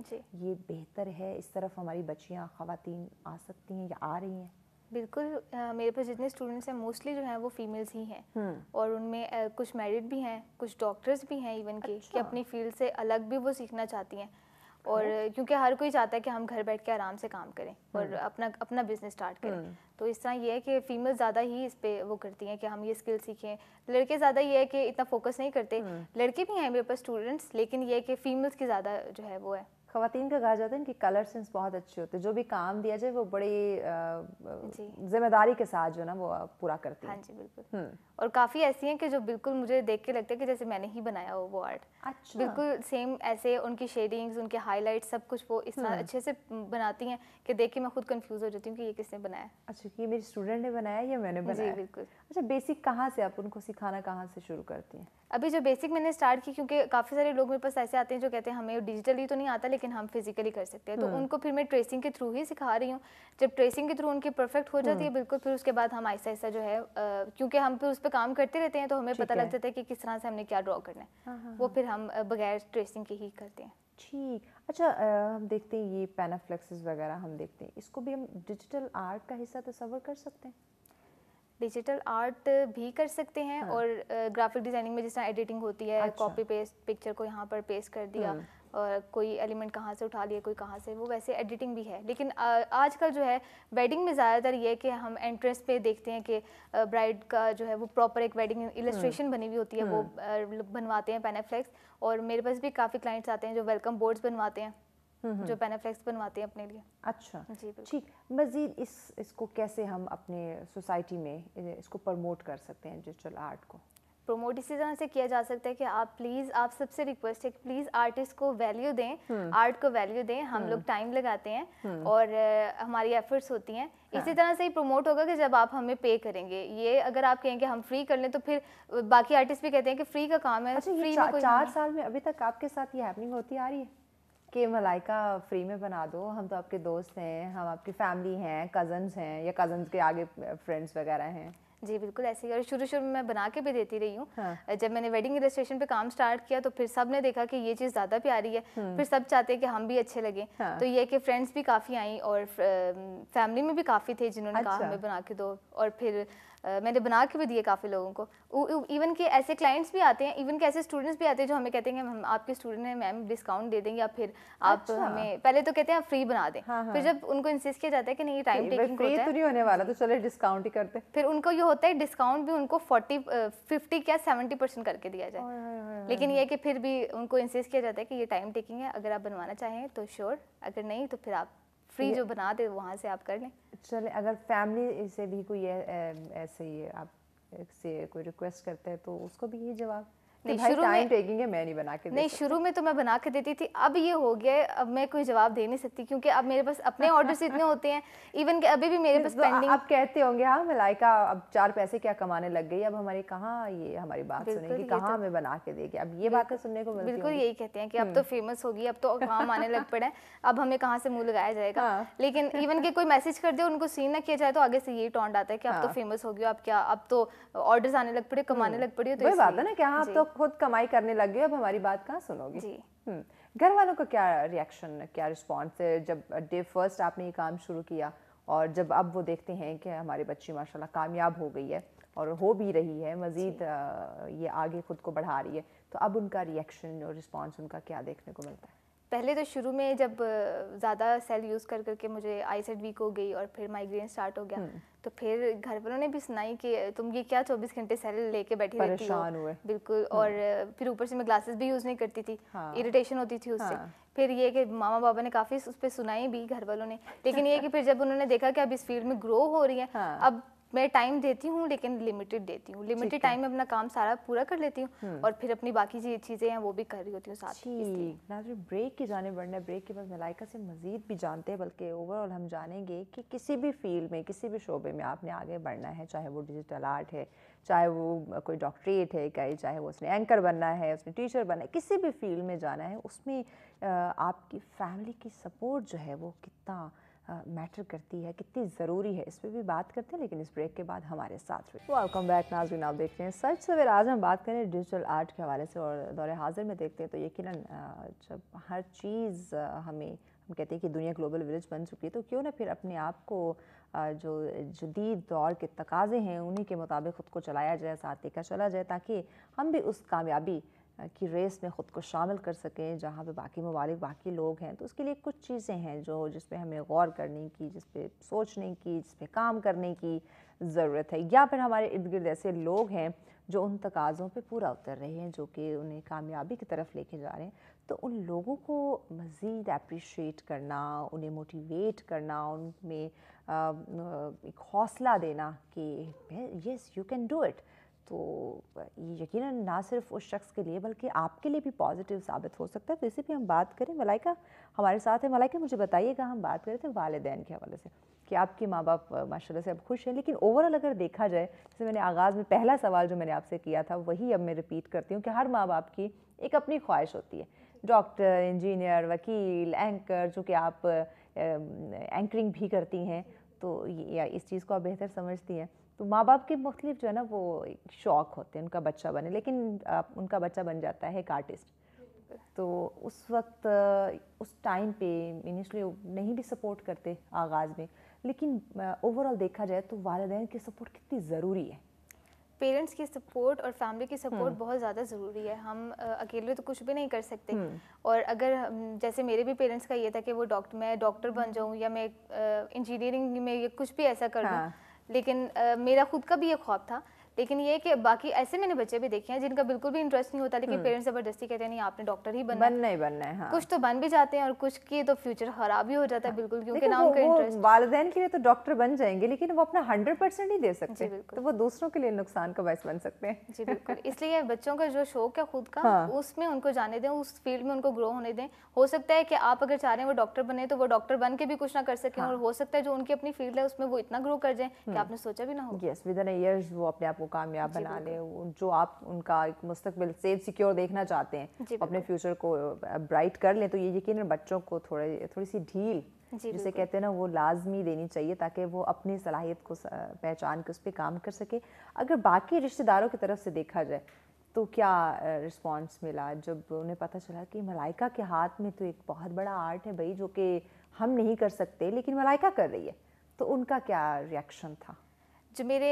ये बेहतर है इस तरफ हमारी बच्चियाँ ख़वातीन आ सकती हैं या आ रही हैं बिल्कुल आ, मेरे पास जितने स्टूडेंट्स हैं मोस्टली जो हैं वो फीमेल्स ही हैं हम्म। और उनमें आ, कुछ मैरिड भी हैं कुछ डॉक्टर्स भी हैं इवन के अच्छा। कि अपनी फील्ड से अलग भी वो सीखना चाहती हैं और क्योंकि हर कोई चाहता है कि हम घर बैठ के आराम से काम करें और हम्म। अपना अपना बिजनेस स्टार्ट करें हम्म। तो इस तरह ये है कि फीमेल ज़्यादा ही इस पर वो करती हैं कि हम ये स्किल सीखें लड़के ज़्यादा ये है कि इतना फोकस नहीं करते हम्म। लड़के भी हैं मेरे पास स्टूडेंट्स लेकिन ये है कि फीमेल्स की ज़्यादा जो है वो है खातन का कहा जाता है कि कलर सेंस बहुत अच्छे होते हैं जो भी काम दिया जाए वो बड़ी जिम्मेदारी के साथ जो ना वो पूरा करती हैं हाँ जी बिल्कुल हम्म। और काफ़ी ऐसी हैं कि जो बिल्कुल मुझे देख के लगता है कि जैसे मैंने ही बनाया हो वो आर्ट अच्छा बिल्कुल सेम ऐसे उनकी शेडिंग्स उनके हाईलाइट सब कुछ वो इस तरह हम्म। अच्छे से बनाती हैं कि देख के मैं खुद कंफ्यूज हो जाती हूँ कि ये किसने बनाया अच्छा ये मेरे स्टूडेंट ने बनाया या मैंने बनाया जी बिल्कुल अच्छा बेसिक कहाँ से आप उनको सिखाना कहाँ से शुरू करती हैं अभी जो बेसिक मैंने स्टार्ट की क्योंकि काफ़ी सारे लोग मेरे पास ऐसे आते हैं जो कहते हैं हमें डिजिटली तो नहीं आता लेकिन हम फिजिकली कर सकते हैं तो हम्म। उनको फिर मैं ट्रेसिंग के थ्रू ही सिखा रही हूँ जब ट्रेसिंग के थ्रू उनकी परफेक्ट हो जाती है हम्म। बिल्कुल फिर उसके बाद हम ऐसा ऐसा जो है क्योंकि हम फिर उस पर काम करते रहते हैं तो हमें पता लग जाता है कि किस तरह से हमने क्या ड्रॉ करना है हाँ, हाँ, वो हाँ। फिर हम बगैर ट्रेसिंग के ही करते हैं ठीक अच्छा हम देखते हैं ये पैनाफ्लेक्सिस वगैरह हम देखते हैं इसको भी हम डिजिटल आर्ट का हिस्सा तस्वर तो कर सकते हैं डिजिटल आर्ट भी कर सकते हैं हाँ। और ग्राफिक डिज़ाइनिंग में जिस तरह एडिटिंग होती है अच्छा। कॉपी पेस्ट पिक्चर को यहाँ पर पेस्ट कर दिया हाँ। कोई एलिमेंट कहाँ से उठा लिया कोई कहाँ से वो वैसे एडिटिंग भी है लेकिन आजकल जो है वेडिंग में ज़्यादातर ये कि हम एंट्रेंस पे देखते हैं कि ब्राइड का जो है वो प्रॉपर एक वेडिंग इलस्ट्रेशन हम्म, बनी हुई होती है वो हम्म। बनवाते हैं पेनाफ्लेक्स और मेरे पास भी काफ़ी क्लाइंट्स आते हैं जो वेलकम बोर्ड्स बनवाते हैं हम्म, जो पेनाफ्लेक्स बनवाते हैं अपने लिए अच्छा जी ठीक मज़ीद इस इसको कैसे हम अपने सोसाइटी में इसको प्रमोट कर सकते हैं डिजिटल आर्ट को प्रमोट इसी तरह से किया जा सकता है कि आप प्लीज़ आप सबसे रिक्वेस्ट है कि प्लीज़ आर्टिस्ट को वैल्यू दें आर्ट हम्म। को वैल्यू दें हम हम्म। लोग टाइम लगाते हैं हम्म। और हमारी एफर्ट्स होती हैं हाँ। इसी तरह से ही प्रमोट होगा कि जब आप हमें पे करेंगे ये अगर आप कहेंगे हम फ्री कर लें तो फिर बाकी आर्टिस्ट भी कहते हैं कि फ्री का काम है अच्छा, फ्री चा, में चार साल में अभी तक आपके साथ ये हैपनिंग होती आ रही है कि मलाइका फ्री में बना दो हम तो आपके दोस्त हैं हम आपकी फैमिली हैं कज़न्स हैं या कज़न्स के आगे फ्रेंड्स वगैरह हैं जी बिल्कुल ऐसे ही और शुरू शुरू में मैं बना के भी देती रही हूँ हाँ। जब मैंने वेडिंग रजिस्ट्रेशन पे काम स्टार्ट किया तो फिर सब ने देखा कि ये चीज़ ज़्यादा प्यारी है फिर सब चाहते हैं कि हम भी अच्छे लगे हाँ। तो ये कि फ्रेंड्स भी काफ़ी आई और फैमिली में भी काफ़ी थे जिन्होंने अच्छा। कहा हमें बना के दो और फिर मैंने बना के भी दिए काफ़ी लोगों को इवन के ऐसे क्लाइंट्स भी आते हैं इवन के ऐसे स्टूडेंट्स भी आते हैं जो हमें कहते हैं हम आपके स्टूडेंट हैं मैम डिस्काउंट दे देंगे या फिर आप अच्छा। हमें पहले तो कहते हैं आप फ्री बना दें हाँ हाँ। फिर जब उनको इंसिस्ट किया जाता है कि नहीं टाइम टेकिंग फ्री तो नहीं होने वाला तो चले डिस्काउंट ही करते फिर उनको ये होता है डिस्काउंट भी उनको फोर्टी फिफ्टी क्या सेवेंटी परसेंट करके दिया जाए लेकिन ये कि फिर भी उनको इंसिस्ट किया जाता है कि ये टाइम टेकिंग है अगर आप बनवाना चाहें तो श्योर अगर नहीं तो फिर आप फ्री जो बना दे वहाँ से आप कर लें चले अगर फैमिली से भी कोई ऐसे ही आप से कोई रिक्वेस्ट करते है तो उसको भी यही जवाब नहीं नहीं शुरू में तो मैं बना के देती थी अब ये हो गया है अब मैं कोई जवाब दे नहीं सकती क्योंकि अब मेरे पास अपने ऑर्डर्स इतने होते हैं इवन अभी भी मेरे पास पेंडिंग तो आप कहते होंगे हाँ मलाइका अब चार पैसे क्या कमाने लग गई अब कहाँ ये हमारी बात सुनेगी कहाँ तो हमें बना के देगी अब ये बातें सुनने को बिल्कुल यही कहते हैं कि अब हम्म। तो फेमस होगी अब तो काम आने लग पड़े अब हमें कहाँ से मुँह लगाया जाएगा हाँ। लेकिन इवन कि कोई मैसेज कर दे उनको सीन ना किया जाए तो आगे से यही टॉन्ट आता है कि अब तो फेमस हाँ। होगी अब क्या अब तो ऑर्डर आने लग पड़े कमाने हम्म। लग पड़े तो बात है ना क्या हाँ, आप तो खुद कमाई करने लग गए अब हमारी बात कहाँ सुनोगे जी हम्म, घर वालों का क्या रिएक्शन क्या रिस्पॉन्स है जब डे फर्स्ट आपने ये काम शुरू किया और जब अब वो देखते हैं कि हमारी बच्ची माशाल्लाह कामयाब हो गई है और हो भी रही है मज़ीद ये आगे ख़ुद को बढ़ा रही है तो अब उनका रिएक्शन और रिस्पॉन्स उनका क्या देखने को मिलता है पहले तो शुरू में जब ज़्यादा सेल यूज़ कर करके मुझे आई सेट वीक हो गई और फिर माइग्रेन स्टार्ट हो गया हम्म। तो फिर घर वालों ने भी सुनाई कि तुम ये क्या 24 घंटे सेल लेके बैठी रहती हो बिल्कुल और हम्म। फिर ऊपर से मैं ग्लासेस भी यूज़ नहीं करती थी हाँ। इरिटेशन होती थी उससे हाँ। फिर ये कि मामा बाबा ने काफ़ी उस पर सुनाई भी घर वालों ने लेकिन ये कि फिर जब उन्होंने देखा कि अब इस फील्ड में ग्रो हो रही है हाँ। अब मैं टाइम देती हूँ लेकिन लिमिटेड देती हूँ लिमिटेड टाइम में अपना काम सारा पूरा कर लेती हूँ हम्म। और फिर अपनी बाकी जी चीज़ें हैं वो भी कर रही होती हूँ साथ ही सिर्फ ब्रेक की जाने बढ़ना है ब्रेक के बाद मलाइका से मज़ीद भी जानते हैं बल्कि ओवरऑल हम जानेंगे कि किसी भी फील्ड में किसी भी शोबे में आपने आगे बढ़ना है चाहे वो डिजिटल आर्ट है चाहे वो कोई डॉक्टरेट है कहीं चाहे वो उसने एंकर बनना है उसने टीचर बनना है किसी भी फील्ड में जाना है उसमें आपकी फैमिली की सपोर्ट जो है वो कितना मैटर करती है कितनी ज़रूरी है इस पर भी बात करते हैं लेकिन इस ब्रेक के बाद हमारे साथ वेलकम बैक नाजरीन आप देख रहे हैं सच सवेर आज हम बात करें डिजिटल आर्ट के हवाले से और दौर हाजिर में देखते हैं तो यकीन जब हर चीज़ हमें हम कहते हैं कि दुनिया ग्लोबल विलेज बन चुकी है तो क्यों ना फिर अपने आप को जो जदीद दौर के तकाजे हैं उन्हीं के मुताबिक ख़ुद को चलाया जाए साथ देखा चला जाए ताकि हम भी उस कामयाबी की रेस में ख़ुद को शामिल कर सकें जहाँ पे बाकी ममालिक बाकी लोग हैं तो उसके लिए कुछ चीज़ें हैं जो जिस पे हमें गौर करने की जिस पे सोचने की जिस पे काम करने की ज़रूरत है या फिर हमारे इर्द गिर्द ऐसे लोग हैं जो उन तकाज़ों पे पूरा उतर रहे हैं जो कि उन्हें कामयाबी की तरफ लेके जा रहे हैं तो उन लोगों को मज़ीद अप्रिशिएट करना उन्हें मोटिवेट करना उनमें एक हौसला देना कि yes you can do it तो ये यकीन ना सिर्फ उस शख्स के लिए बल्कि आपके लिए भी पॉजिटिव साबित हो सकता है तो इसी पर हम बात करें मलाइका हमारे साथ है मलाइका मुझे बताइएगा हम बात करें तो थे वालदेन के हवाले से कि आपके माँ बाप माशाल्लाह से अब खुश हैं लेकिन ओवरऑल अगर देखा जाए जैसे मैंने आगाज़ में पहला सवाल जो मैंने आपसे किया था वही अब मैं रिपीट करती हूँ कि हर माँ बाप की एक अपनी ख्वाहिश होती है डॉक्टर इंजीनियर वकील एंकर जो कि आप एंकरिंग भी करती हैं तो या इस चीज़ को आप बेहतर समझती हैं तो माँ बाप के मुख्तलिफ जो है ना वो एक शौक़ होते हैं उनका बच्चा बने लेकिन उनका बच्चा बन जाता है एक आर्टिस्ट तो उस वक्त उस टाइम पे इनिशली नहीं भी सपोर्ट करते आगाज़ में लेकिन ओवरऑल देखा जाए तो वालदेन की सपोर्ट कितनी ज़रूरी है पेरेंट्स की सपोर्ट और फैमिली की सपोर्ट हम्म। बहुत ज़्यादा ज़रूरी है हम अकेले तो कुछ भी नहीं कर सकते हम्म। और अगर जैसे मेरे भी पेरेंट्स का ये था कि वो डॉक्टर मैं डॉक्टर बन हम्म। जाऊँ या मैं इंजीनियरिंग में या कुछ भी ऐसा कर लूँ हाँ। लेकिन मेरा खुद का भी ये ख्वाब था लेकिन ये कि बाकी ऐसे मैंने बच्चे भी देखे हैं जिनका बिल्कुल भी इंटरेस्ट नहीं होता लेकिन पेरेंट्स हम्म। जबरदस्ती कहते हैं नहीं आपने डॉक्टर ही बनना बनना ही बनना है हाँ। कुछ तो बन भी जाते हैं और कुछ की तो फ्यूचर खराब ही हो जाता है हाँ। बिल्कुल क्योंकि ना उनका इंटरेस्ट वालदेन के लिए तो डॉक्टर बन जाएंगे लेकिन वो अपना हंड्रेड परसेंट नहीं दे सकते तो वो दूसरों के लिए नुकसान का बायस बन सकते हैं जी बिल्कुल इसलिए बच्चों का जो शौक है खुद का हाँ। उसमें उनको जाने दें उस फील्ड में उनको ग्रो होने दें हो सकता है कि आप अगर चाह रहे हैं वो डॉक्टर बने तो वो डॉक्टर बन के भी कुछ ना कर सकें हाँ। और हो सकता है जो उनकी अपनी फील्ड है उसमें वो इतना ग्रो कर जाए कि हम्म। आपने सोचा भी ना हो यस विद इन ईयर वो अपने आप को कामयाब बना लें जो आप उनका एक मुस्तबिल सेफ सिक्योर देखना चाहते हैं अपने फ्यूचर को ब्राइट कर लें तो ये यकीन बच्चों को थोड़े थोड़ी सी ढील जिसे कहते हैं ना वो लाजमी देनी चाहिए ताकि वो अपनी सलाहियत को पहचान के उस पर काम कर सके अगर बाकी रिश्तेदारों की तरफ से देखा जाए तो क्या रिस्पॉन्स मिला जब उन्हें पता चला कि मलाइका के हाथ में तो एक बहुत बड़ा आर्ट है भाई जो कि हम नहीं कर सकते लेकिन मलाइका कर रही है तो उनका क्या रिएक्शन था जो मेरे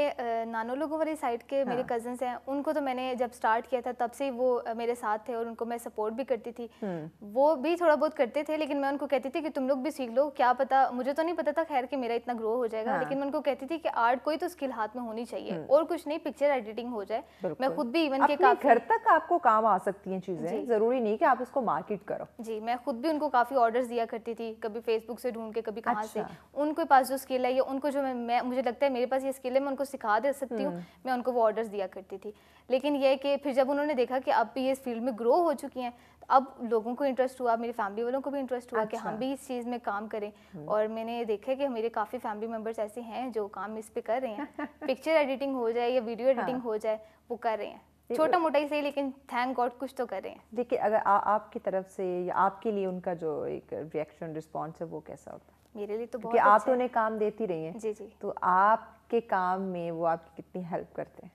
नानों लोगों वाली साइड के हाँ। मेरे कजन्स हैं उनको तो मैंने जब स्टार्ट किया था तब से ही वो मेरे साथ थे और उनको मैं सपोर्ट भी करती थी हम्म। वो भी थोड़ा बहुत करते थे लेकिन मैं उनको कहती थी कि तुम लोग भी सीख लो क्या पता मुझे तो नहीं पता था खैर कि मेरा इतना ग्रो हो जाएगा हाँ। लेकिन मैं उनको कहती थी कि आर्ट कोई तो स्किल हाथ में होनी चाहिए हम्म। और कुछ नहीं पिक्चर एडिटिंग हो जाए मैं खुद भी इवन के घर तक आपको काम आ सकती है चीज़ें ज़रूरी नहीं की आप उसको मार्केट करो जी मैं खुद भी उनको काफ़ी ऑर्डर दिया करती थी कभी फेसबुक से ढूंढ के कभी कहाँ से अच्छा। उनके पास जो स्किल है या उनको जो मैं मुझे लगता है मेरे पास ये स्किल स्किल है मैं उनको सिखा दे सकती हूँ हम्म। मैं उनको वो ऑर्डर्स दिया करती थी लेकिन यह कि फिर जब उन्होंने देखा कि अब भी ये इस फील्ड में ग्रो हो चुकी हैं तो अब लोगों को इंटरेस्ट हुआ मेरी फैमिली वालों को भी इंटरेस्ट हुआ अच्छा। कि हम भी इस चीज़ में काम करें हम्म। और मैंने देखा कि मेरे काफ़ी फैमिली मेम्बर्स ऐसे हैं जो काम इस पर कर रहे हैं पिक्चर एडिटिंग हो जाए या वीडियो एडिटिंग हाँ। हो जाए वो कर रहे हैं छोटा मोटा ही सही लेकिन थैंक गॉड कुछ तो करें देखिए अगर आ, आपकी तरफ से या आपके लिए उनका जो एक रिएक्शन रिस्पॉन्स है वो कैसा होता है मेरे लिए तो बहुत आप अच्छा तो उन्हें काम देती रही हैं जी जी तो आप के काम में वो आपकी कितनी हेल्प करते हैं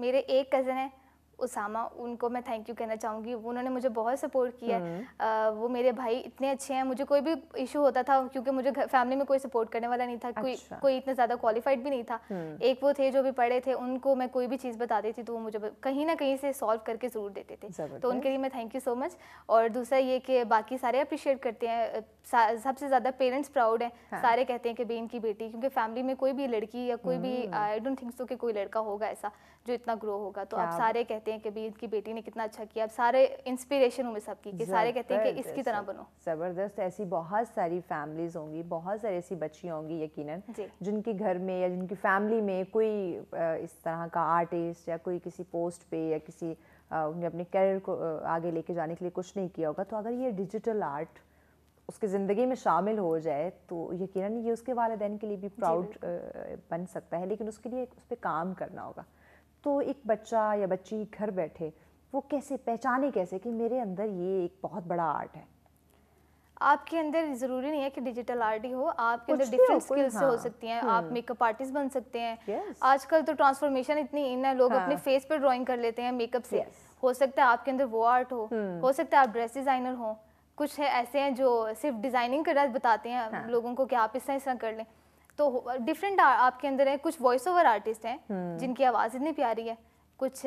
मेरे एक कज़न है उसामा उनको मैं थैंक यू कहना चाहूँगी उन्होंने मुझे बहुत सपोर्ट किया है हम्म। वो मेरे भाई इतने अच्छे हैं मुझे कोई भी इशू होता था क्योंकि मुझे फैमिली में कोई सपोर्ट करने वाला नहीं था अच्छा। कोई कोई इतना ज़्यादा क्वालिफाइड भी नहीं था हम्म। एक वो थे जो भी पढ़े थे उनको मैं कोई भी चीज़ बताती थी तो वो मुझे कहीं ना कहीं से सॉल्व करके ज़रूर देते थे तो उनके लिए मैं थैंक यू सो मच और दूसरा ये कि बाकी सारे अप्रिशिएट करते हैं सबसे ज़्यादा पेरेंट्स प्राउड हैं हाँ। सारे कहते हैं कि बे इनकी बेटी क्योंकि फैमिली में कोई भी लड़की या कोई भी आई डोंट थिंक सो कि कोई लड़का होगा ऐसा जो इतना ग्रो होगा तो आप सारे कहते कहते हैं कि भी इनकी बेटी ने कितना अच्छा किया अब सारे इंस्पिरेशन हूँ मैं सबकी कि सारे कहते हैं कि इसकी तरह बनो ज़बरदस्त ऐसी बहुत सारी फैमिलीज़ होंगी बहुत सारी ऐसी बच्चियाँ होंगी यकीनन जिनके घर में या जिनकी फैमिली में कोई इस तरह का आर्टिस्ट या कोई किसी पोस्ट पे या किसी उन्हें अपने करियर को आगे लेके जाने के लिए कुछ नहीं किया होगा तो अगर ये डिजिटल आर्ट उसके ज़िंदगी में शामिल हो जाए तो यकीनन ये उसके वालदेन के लिए भी प्राउड बन सकता है लेकिन उसके लिए उस पर काम करना होगा तो एक बच्चा या बच्ची घर बैठे वो कैसे पहचाने कैसे कि मेरे अंदर ये एक बहुत बड़ा आर्ट है आपके अंदर ज़रूरी नहीं है कि डिजिटल आर्ट ही हो आपके अंदर डिफरेंट स्किल्स हाँ, हो सकती हैं आप मेकअप हम्म। आर्टिस्ट बन सकते हैं yes. आजकल तो ट्रांसफॉर्मेशन इतनी इन है लोग हाँ. अपने फेस पर ड्राइंग कर लेते हैं मेकअप से yes. हो सकता है आपके अंदर वो आर्ट हो हम्म। हो सकता है आप ड्रेस डिज़ाइनर हो कुछ है ऐसे हैं जो सिर्फ डिज़ाइनिंग कर बताते हैं हाँ. लोगों को कि आप इस तरह इस तरह कर लें तो डिफरेंट आपके अंदर है कुछ वॉइस ओवर आर्टिस्ट हैं हम्म। जिनकी आवाज़ इतनी प्यारी है कुछ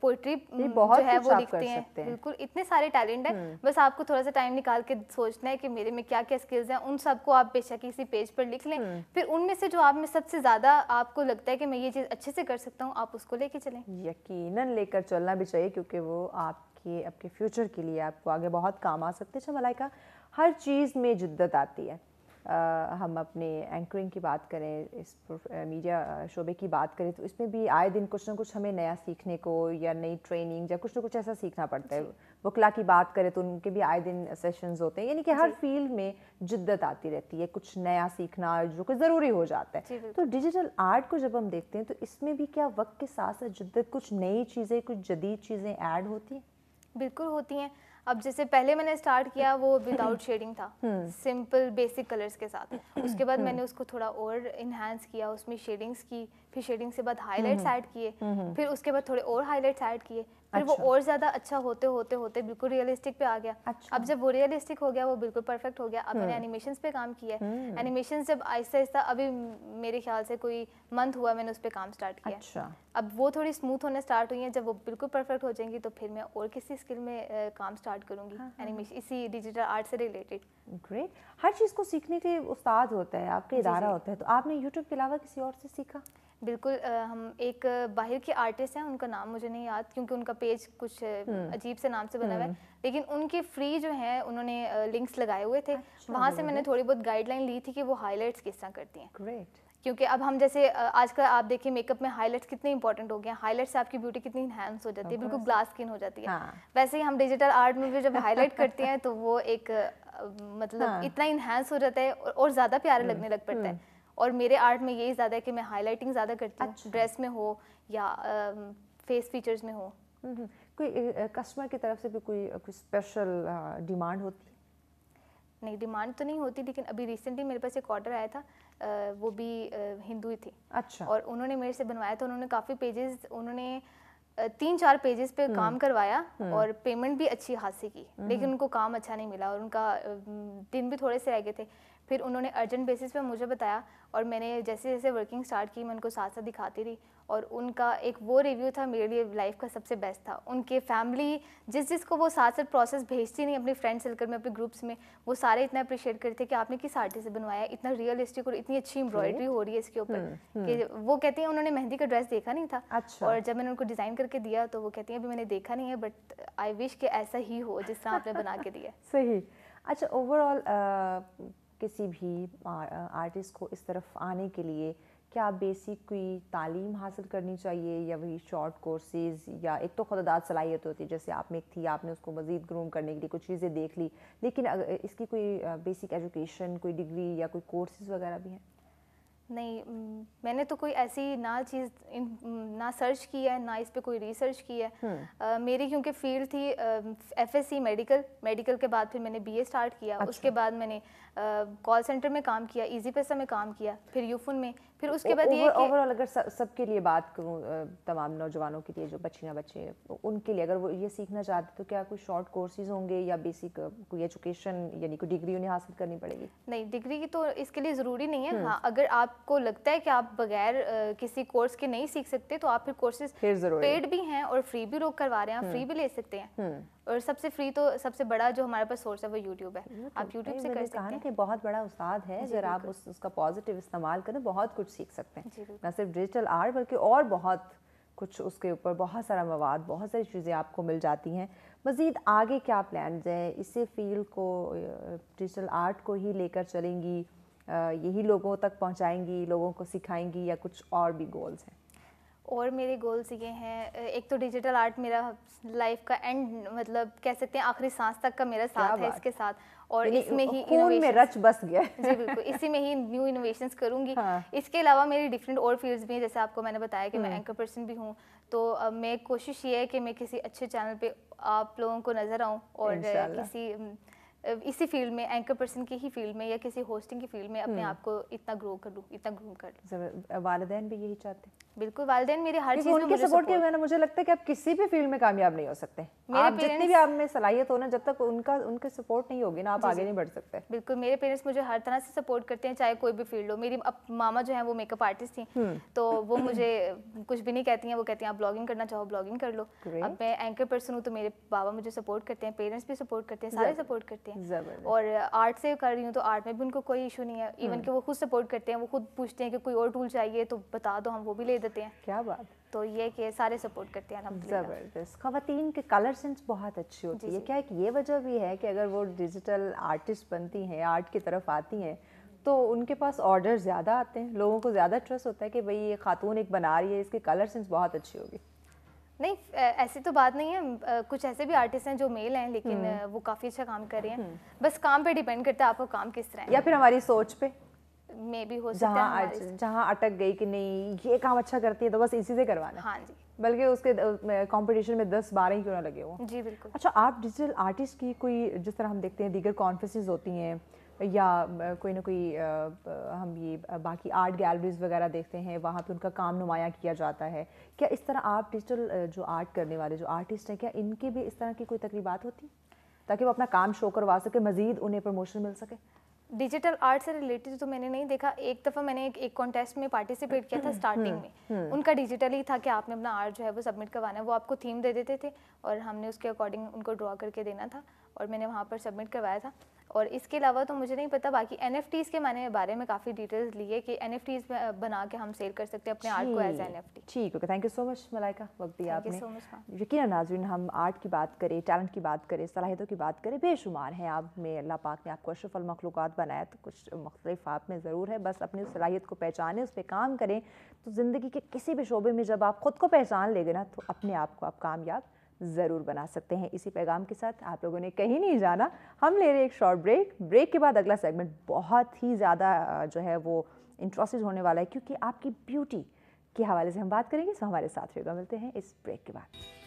पोइट्री हम्म, बहुत जो है वो लिखते हैं बिल्कुल इतने सारे टैलेंट हैं हम्म। बस आपको थोड़ा सा टाइम निकाल के सोचना है कि मेरे में क्या क्या स्किल्स हैं उन सबको आप बेशक किसी पेज पर लिख लें फिर उनमें से जो आप में सबसे ज़्यादा आपको लगता है कि मैं ये चीज़ अच्छे से कर सकता हूँ आप उसको लेके चले यकीन लेकर चलना भी चाहिए क्योंकि वो आपके आपके फ्यूचर के लिए आपको आगे बहुत काम आ सकते हैं मलाइका हर चीज़ में जिद्दत आती है हम अपने एंकरिंग की बात करें इस मीडिया शोबे की बात करें तो इसमें भी आए दिन कुछ ना कुछ हमें नया सीखने को या नई ट्रेनिंग या कुछ ना कुछ ऐसा सीखना पड़ता है वकला की बात करें तो उनके भी आए दिन सेशंस होते हैं यानी कि हर फील्ड में जिद्दत आती रहती है कुछ नया सीखना जो कि ज़रूरी हो जाता है तो डिजिटल आर्ट को जब हम देखते हैं तो इसमें भी क्या वक्त के साथ साथ जिद्दत कुछ नई चीज़ें कुछ जदीद चीज़ें ऐड होती हैं बिल्कुल होती हैं अब जैसे पहले मैंने स्टार्ट किया वो विदाउट शेडिंग था सिंपल बेसिक कलर्स के साथ उसके बाद हम्म। मैंने उसको थोड़ा और इन्हांस किया उसमें शेडिंग्स की फिर शेडिंग के बाद हाईलाइट्स हम्म। ऐड किए हम्म। फिर उसके बाद थोड़े और हाईलाइट्स ऐड किए फिर अच्छा। वो और ज्यादा अच्छा होते होते होते बिल्कुल रियलिस्टिक पे आ गया अच्छा। अब जब वो रियलिस्टिक हो गया वो बिल्कुल परफेक्ट हो गया अब मैंने एनिमेशन हम्म। पे काम किया है एनिमेशन हम्म। जब आहिस्ता आहिस्ता अभी मेरे ख्याल से कोई मंथ हुआ मैंने उस पर काम स्टार्ट किया अच्छा। अब वो थोड़ी स्मूथ होने स्टार्ट हुई है जब वो बिल्कुल परफेक्ट हो जाएंगी तो फिर मैं और किसी स्किल में काम स्टार्ट करूंगी एनिमेशन हाँ, हाँ। इसी डिजिटल आर्ट से रिलेटेड ग्रेट हर चीज़ को सीखने के उस्ताद होता है आपके इदारा होता है तो आपने यूट्यूब के अलावा किसी और से सीखा बिल्कुल आ, हम एक बाहर के आर्टिस्ट हैं उनका नाम मुझे नहीं याद क्योंकि उनका पेज कुछ हम्म। अजीब से नाम से बना हुआ है हम्म। लेकिन उनके फ्री जो हैं उन्होंने लिंक्स लगाए हुए थे अच्छा, वहाँ से मैंने थोड़ी बहुत गाइडलाइन ली थी कि वो हाईलाइट्स किस तरह करती हैं क्योंकि अब हम जैसे आजकल आप देखिए मेकअप में हाईलाइट्स कितने इंपॉर्टेंट हो गए हैं हाईलाइट से आपकी ब्यूटी कितनी इनहेंस हो जाती है बिल्कुल ग्लास स्किन हो जाती है हाँ। वैसे ही हम डिजिटल आर्ट में भी जब हाईलाइट करते हैं तो वो एक मतलब हाँ। इतना इनहेंस हो जाता है और, और ज़्यादा प्यारा हम्म। लगने लग पड़ता है और मेरे आर्ट में यही ज़्यादा है कि मैं हाईलाइटिंग ज़्यादा करती हूँ अच्छा। ड्रेस में हो या फेस फीचर्स में हो कोई कस्टमर की तरफ से भी कोई कोई स्पेशल डिमांड होती है नहीं डिमांड तो नहीं होती लेकिन अभी रिसेंटली मेरे पास एक ऑर्डर आया था आ, वो भी हिंदू ही थी अच्छा और उन्होंने मेरे से बनवाया था उन्होंने काफ़ी पेजेस उन्होंने तीन चार पेजेस पे हम्म। काम करवाया हम्म। और पेमेंट भी अच्छी खासी की लेकिन हम्म। उनको काम अच्छा नहीं मिला और उनका दिन भी थोड़े से रह गए थे फिर उन्होंने अर्जेंट बेसिस पे मुझे बताया और मैंने जैसे जैसे वर्किंग स्टार्ट की मैं उनको साथ साथ दिखाती रही और उनका एक वो रिव्यू था मेरे लिए लाइफ का सबसे बेस्ट था उनके फैमिली जिस जिस को वो साथ साथ प्रोसेस भेजती नहीं अपने फ्रेंड सर्कल में अपने ग्रुप्स में वो सारे इतना अप्रिशिएट करते कि आपने किस आर्टिस्ट से बनवाया इतना रियलिस्टिक और इतनी अच्छी एम्ब्रॉयडरी हो रही है इसके ऊपर हम्म, कि हम्म। वो कहते हैं उन्होंने मेहंदी का ड्रेस देखा नहीं था अच्छा। और जब मैंने उनको डिज़ाइन करके दिया तो वो कहती हैं अभी मैंने देखा नहीं है बट आई विश कि ऐसा ही हो जिस तरह आपने बना के दिया सही अच्छा ओवरऑल किसी भी आर्टिस्ट को इस तरफ आने के लिए क्या बेसिक कोई तालीम हासिल करनी चाहिए या वही शॉर्ट कोर्सेज या एक तो खुददाद सलाहियत होती है जैसे आप में एक थी आपने उसको मज़ीद ग्रूम करने के लिए कुछ चीज़ें देख ली लेकिन इसकी कोई बेसिक एजुकेशन कोई डिग्री या कोई कोर्सेज़ वगैरह भी हैं नहीं मैंने तो कोई ऐसी ना चीज़ ना सर्च की है ना इस पे कोई रिसर्च की है आ, हम्म। मेरी क्योंकि फील्ड थी एफएससी मेडिकल मेडिकल के बाद फिर मैंने बीए स्टार्ट किया अच्छा। उसके बाद मैंने कॉल सेंटर में काम किया इजी पैसा में काम किया फिर यूफोन में फिर उसके बाद ये ओवरऑल अगर सबके लिए बात करूँ तमाम नौजवानों के लिए जो बच्चियाँ बच्चे उनके लिए अगर वो ये सीखना चाहते तो क्या कोई शॉर्ट कोर्सेज होंगे या बेसिक कोई एजुकेशन यानी कोई डिग्री उन्हें हासिल करनी पड़ेगी नहीं डिग्री तो इसके लिए ज़रूरी नहीं है हम्म। हाँ अगर आपको लगता है कि आप बगैर किसी कोर्स के नहीं सीख सकते तो आप फिर कोर्सेज पेड भी हैं और फ्री भी लोग करवा रहे हैं आप फ्री हम्म। भी ले सकते हैं हम्म। और सबसे फ्री तो सबसे बड़ा जो हमारे पास सोर्स है वो यूट्यूब है तो आप यूट्यूब से कर सकते हैं बहुत बड़ा उस्ताद है अगर आप उस उसका पॉजिटिव इस्तेमाल करें बहुत कुछ सीख सकते हैं न सिर्फ डिजिटल आर्ट बल्कि और बहुत कुछ उसके ऊपर बहुत सारा मवाद बहुत सारी चीज़ें आपको मिल जाती हैं मज़ीद आगे क्या प्लान हैं इसी फील्ड को डिजिटल आर्ट को ही लेकर चलेंगी यही लोगों तक पहुँचाएंगी लोगों को सिखाएंगी या कुछ और भी गोल्स हैं और मेरे गोल्स ये हैं एक तो डिजिटल आर्ट मेरा लाइफ का एंड मतलब कह सकते हैं आखिरी सांस तक का मेरा साथ है इसके साथ और इसमें ही में रच बस गया जी बिल्कुल इसी में ही न्यू इनोवेशन करूंगी हाँ। इसके अलावा मेरी डिफरेंट और फील्ड्स भी हैं जैसे आपको मैंने बताया कि मैं एंकर हम्म। पर्सन भी हूँ तो अब मैं कोशिश ये है कि मैं किसी अच्छे चैनल पे आप लोगों को नजर आऊँ और किसी इसी फील्ड में एंकर पर्सन की ही फील्ड में या किसी होस्टिंग की फील्ड में अपने हम्म। आप को इतना ग्रो कर लूँ इतना ग्रूम कर लूँ वाले भी यही चाहते हैं बिल्कुल वालदेन मेरे हर चीज़ में सपोर्ट के बिना मुझे लगता है कि आप किसी भी फील्ड में कामयाब नहीं हो सकते मेरे आप जितनी भी आप में सलाहियत हो ना जब तक उनका उनके सपोर्ट नहीं होगी ना आप आगे नहीं बढ़ सकते बिल्कुल मेरे पेरेंट्स मुझे हर तरह से सपोर्ट करते हैं चाहे कोई भी फील्ड हो मेरी अब मामा जो है वो मेकअप आर्टिस्ट थी तो वो मुझे कुछ भी नहीं कहती हैं वो कहती हैं आप ब्लॉगिंग करना चाहो ब्लॉगिंग कर लो अब मैं एंकर पर्सन हूँ तो मेरे बाबा मुझे सपोर्ट करते हैं पेरेंट्स भी सपोर्ट करते हैं सारे सपोर्ट करते हैं है और आर्ट से कर रही हूँ तो आर्ट में भी उनको कोई इशू नहीं है इवन हम्म। कि वो खुद सपोर्ट करते हैं वो खुद पूछते हैं कि कोई और टूल चाहिए तो बता दो हम वो भी ले देते हैं क्या बात तो ये कि सारे सपोर्ट करते हैं ज़बरदस्त खातन के कलर सेंस बहुत अच्छी होती है क्या एक ये वजह भी है कि अगर वो डिजिटल आर्टिस्ट बनती हैं आर्ट की तरफ आती हैं तो उनके पास ऑर्डर ज़्यादा आते हैं लोगों को ज़्यादा ट्रस्ट होता है कि भाई ये खातून एक बना रही है इसकी कलर सेंस बहुत अच्छी होगी नहीं ऐसी तो बात नहीं है कुछ ऐसे भी आर्टिस्ट हैं जो मेल हैं लेकिन हम्म। वो काफ़ी अच्छा काम कर रहे हैं हम्म। बस काम पे डिपेंड करता है आपको काम किस तरह या फिर हमारी सोच पे मे भी हो सकता जहाँ अटक गई कि नहीं ये काम अच्छा करती है तो बस इसी से करवाना हाँ जी बल्कि उसके कंपटीशन में दस बारह ही क्यों ना लगे वो जी बिल्कुल अच्छा आप डिजिटल आर्टिस्ट की कोई जिस तरह हम देखते हैं दीगर कॉन्फ्रेंसेज होती हैं या कोई ना कोई हम ये बाकी आर्ट गैलरीज वगैरह देखते हैं वहाँ पे उनका काम नुमाया किया जाता है क्या इस तरह आप डिजिटल जो आर्ट करने वाले जो आर्टिस्ट हैं क्या इनके भी इस तरह की कोई तकरीबा होती ताकि वो अपना काम शो करवा सके मज़ीद उन्हें प्रमोशन मिल सके डिजिटल आर्ट से रिलेटेड तो मैंने नहीं देखा एक दफ़ा मैंने एक एक कॉन्टेस्ट में पार्टिसिपेट किया था स्टार्टिंग हम्म, हम्म, में हम्म। उनका डिजिटल ही था कि आपने अपना आर्ट जो है वो सबमिट करवाना है वो आपको थीम दे देते थे और हमने उसके अकॉर्डिंग उनको ड्रॉ करके देना था और मैंने वहाँ पर सबमिट करवाया था और इसके अलावा तो मुझे नहीं पता बाकी एन के मैंने बारे में काफ़ी डिटेल्स ली है कि एन बना के हम सेल कर सकते हैं अपने आर्ट को एज एन ठीक okay thank you so much Malaika वक्त दिया आपने यकीन नाजरन हम आर्ट की बात करें टैलेंट की बात करें सलाहितों की बात करें बेशुमार हैं आप में अल्लाह पाक ने आपको अशफल मखलूक बनाया तो कुछ मुख्तलिफ आप में ज़रूर है बस अपनी उस सलाहियत को पहचानें उस पर काम करें तो ज़िंदगी के किसी भी शोबे में जब आप ख़ुद को पहचान लेंगे ना तो अपने आप को आप कामयाब ज़रूर बना सकते हैं इसी पैगाम के साथ आप लोगों ने कहीं नहीं जाना हम ले रहे एक शॉर्ट ब्रेक ब्रेक के बाद अगला सेगमेंट बहुत ही ज़्यादा जो है वो इंटरेस्टेड होने वाला है क्योंकि आपकी ब्यूटी के हवाले से हम बात करेंगे सो हमारे साथ रहेगा मिलते हैं इस ब्रेक के बाद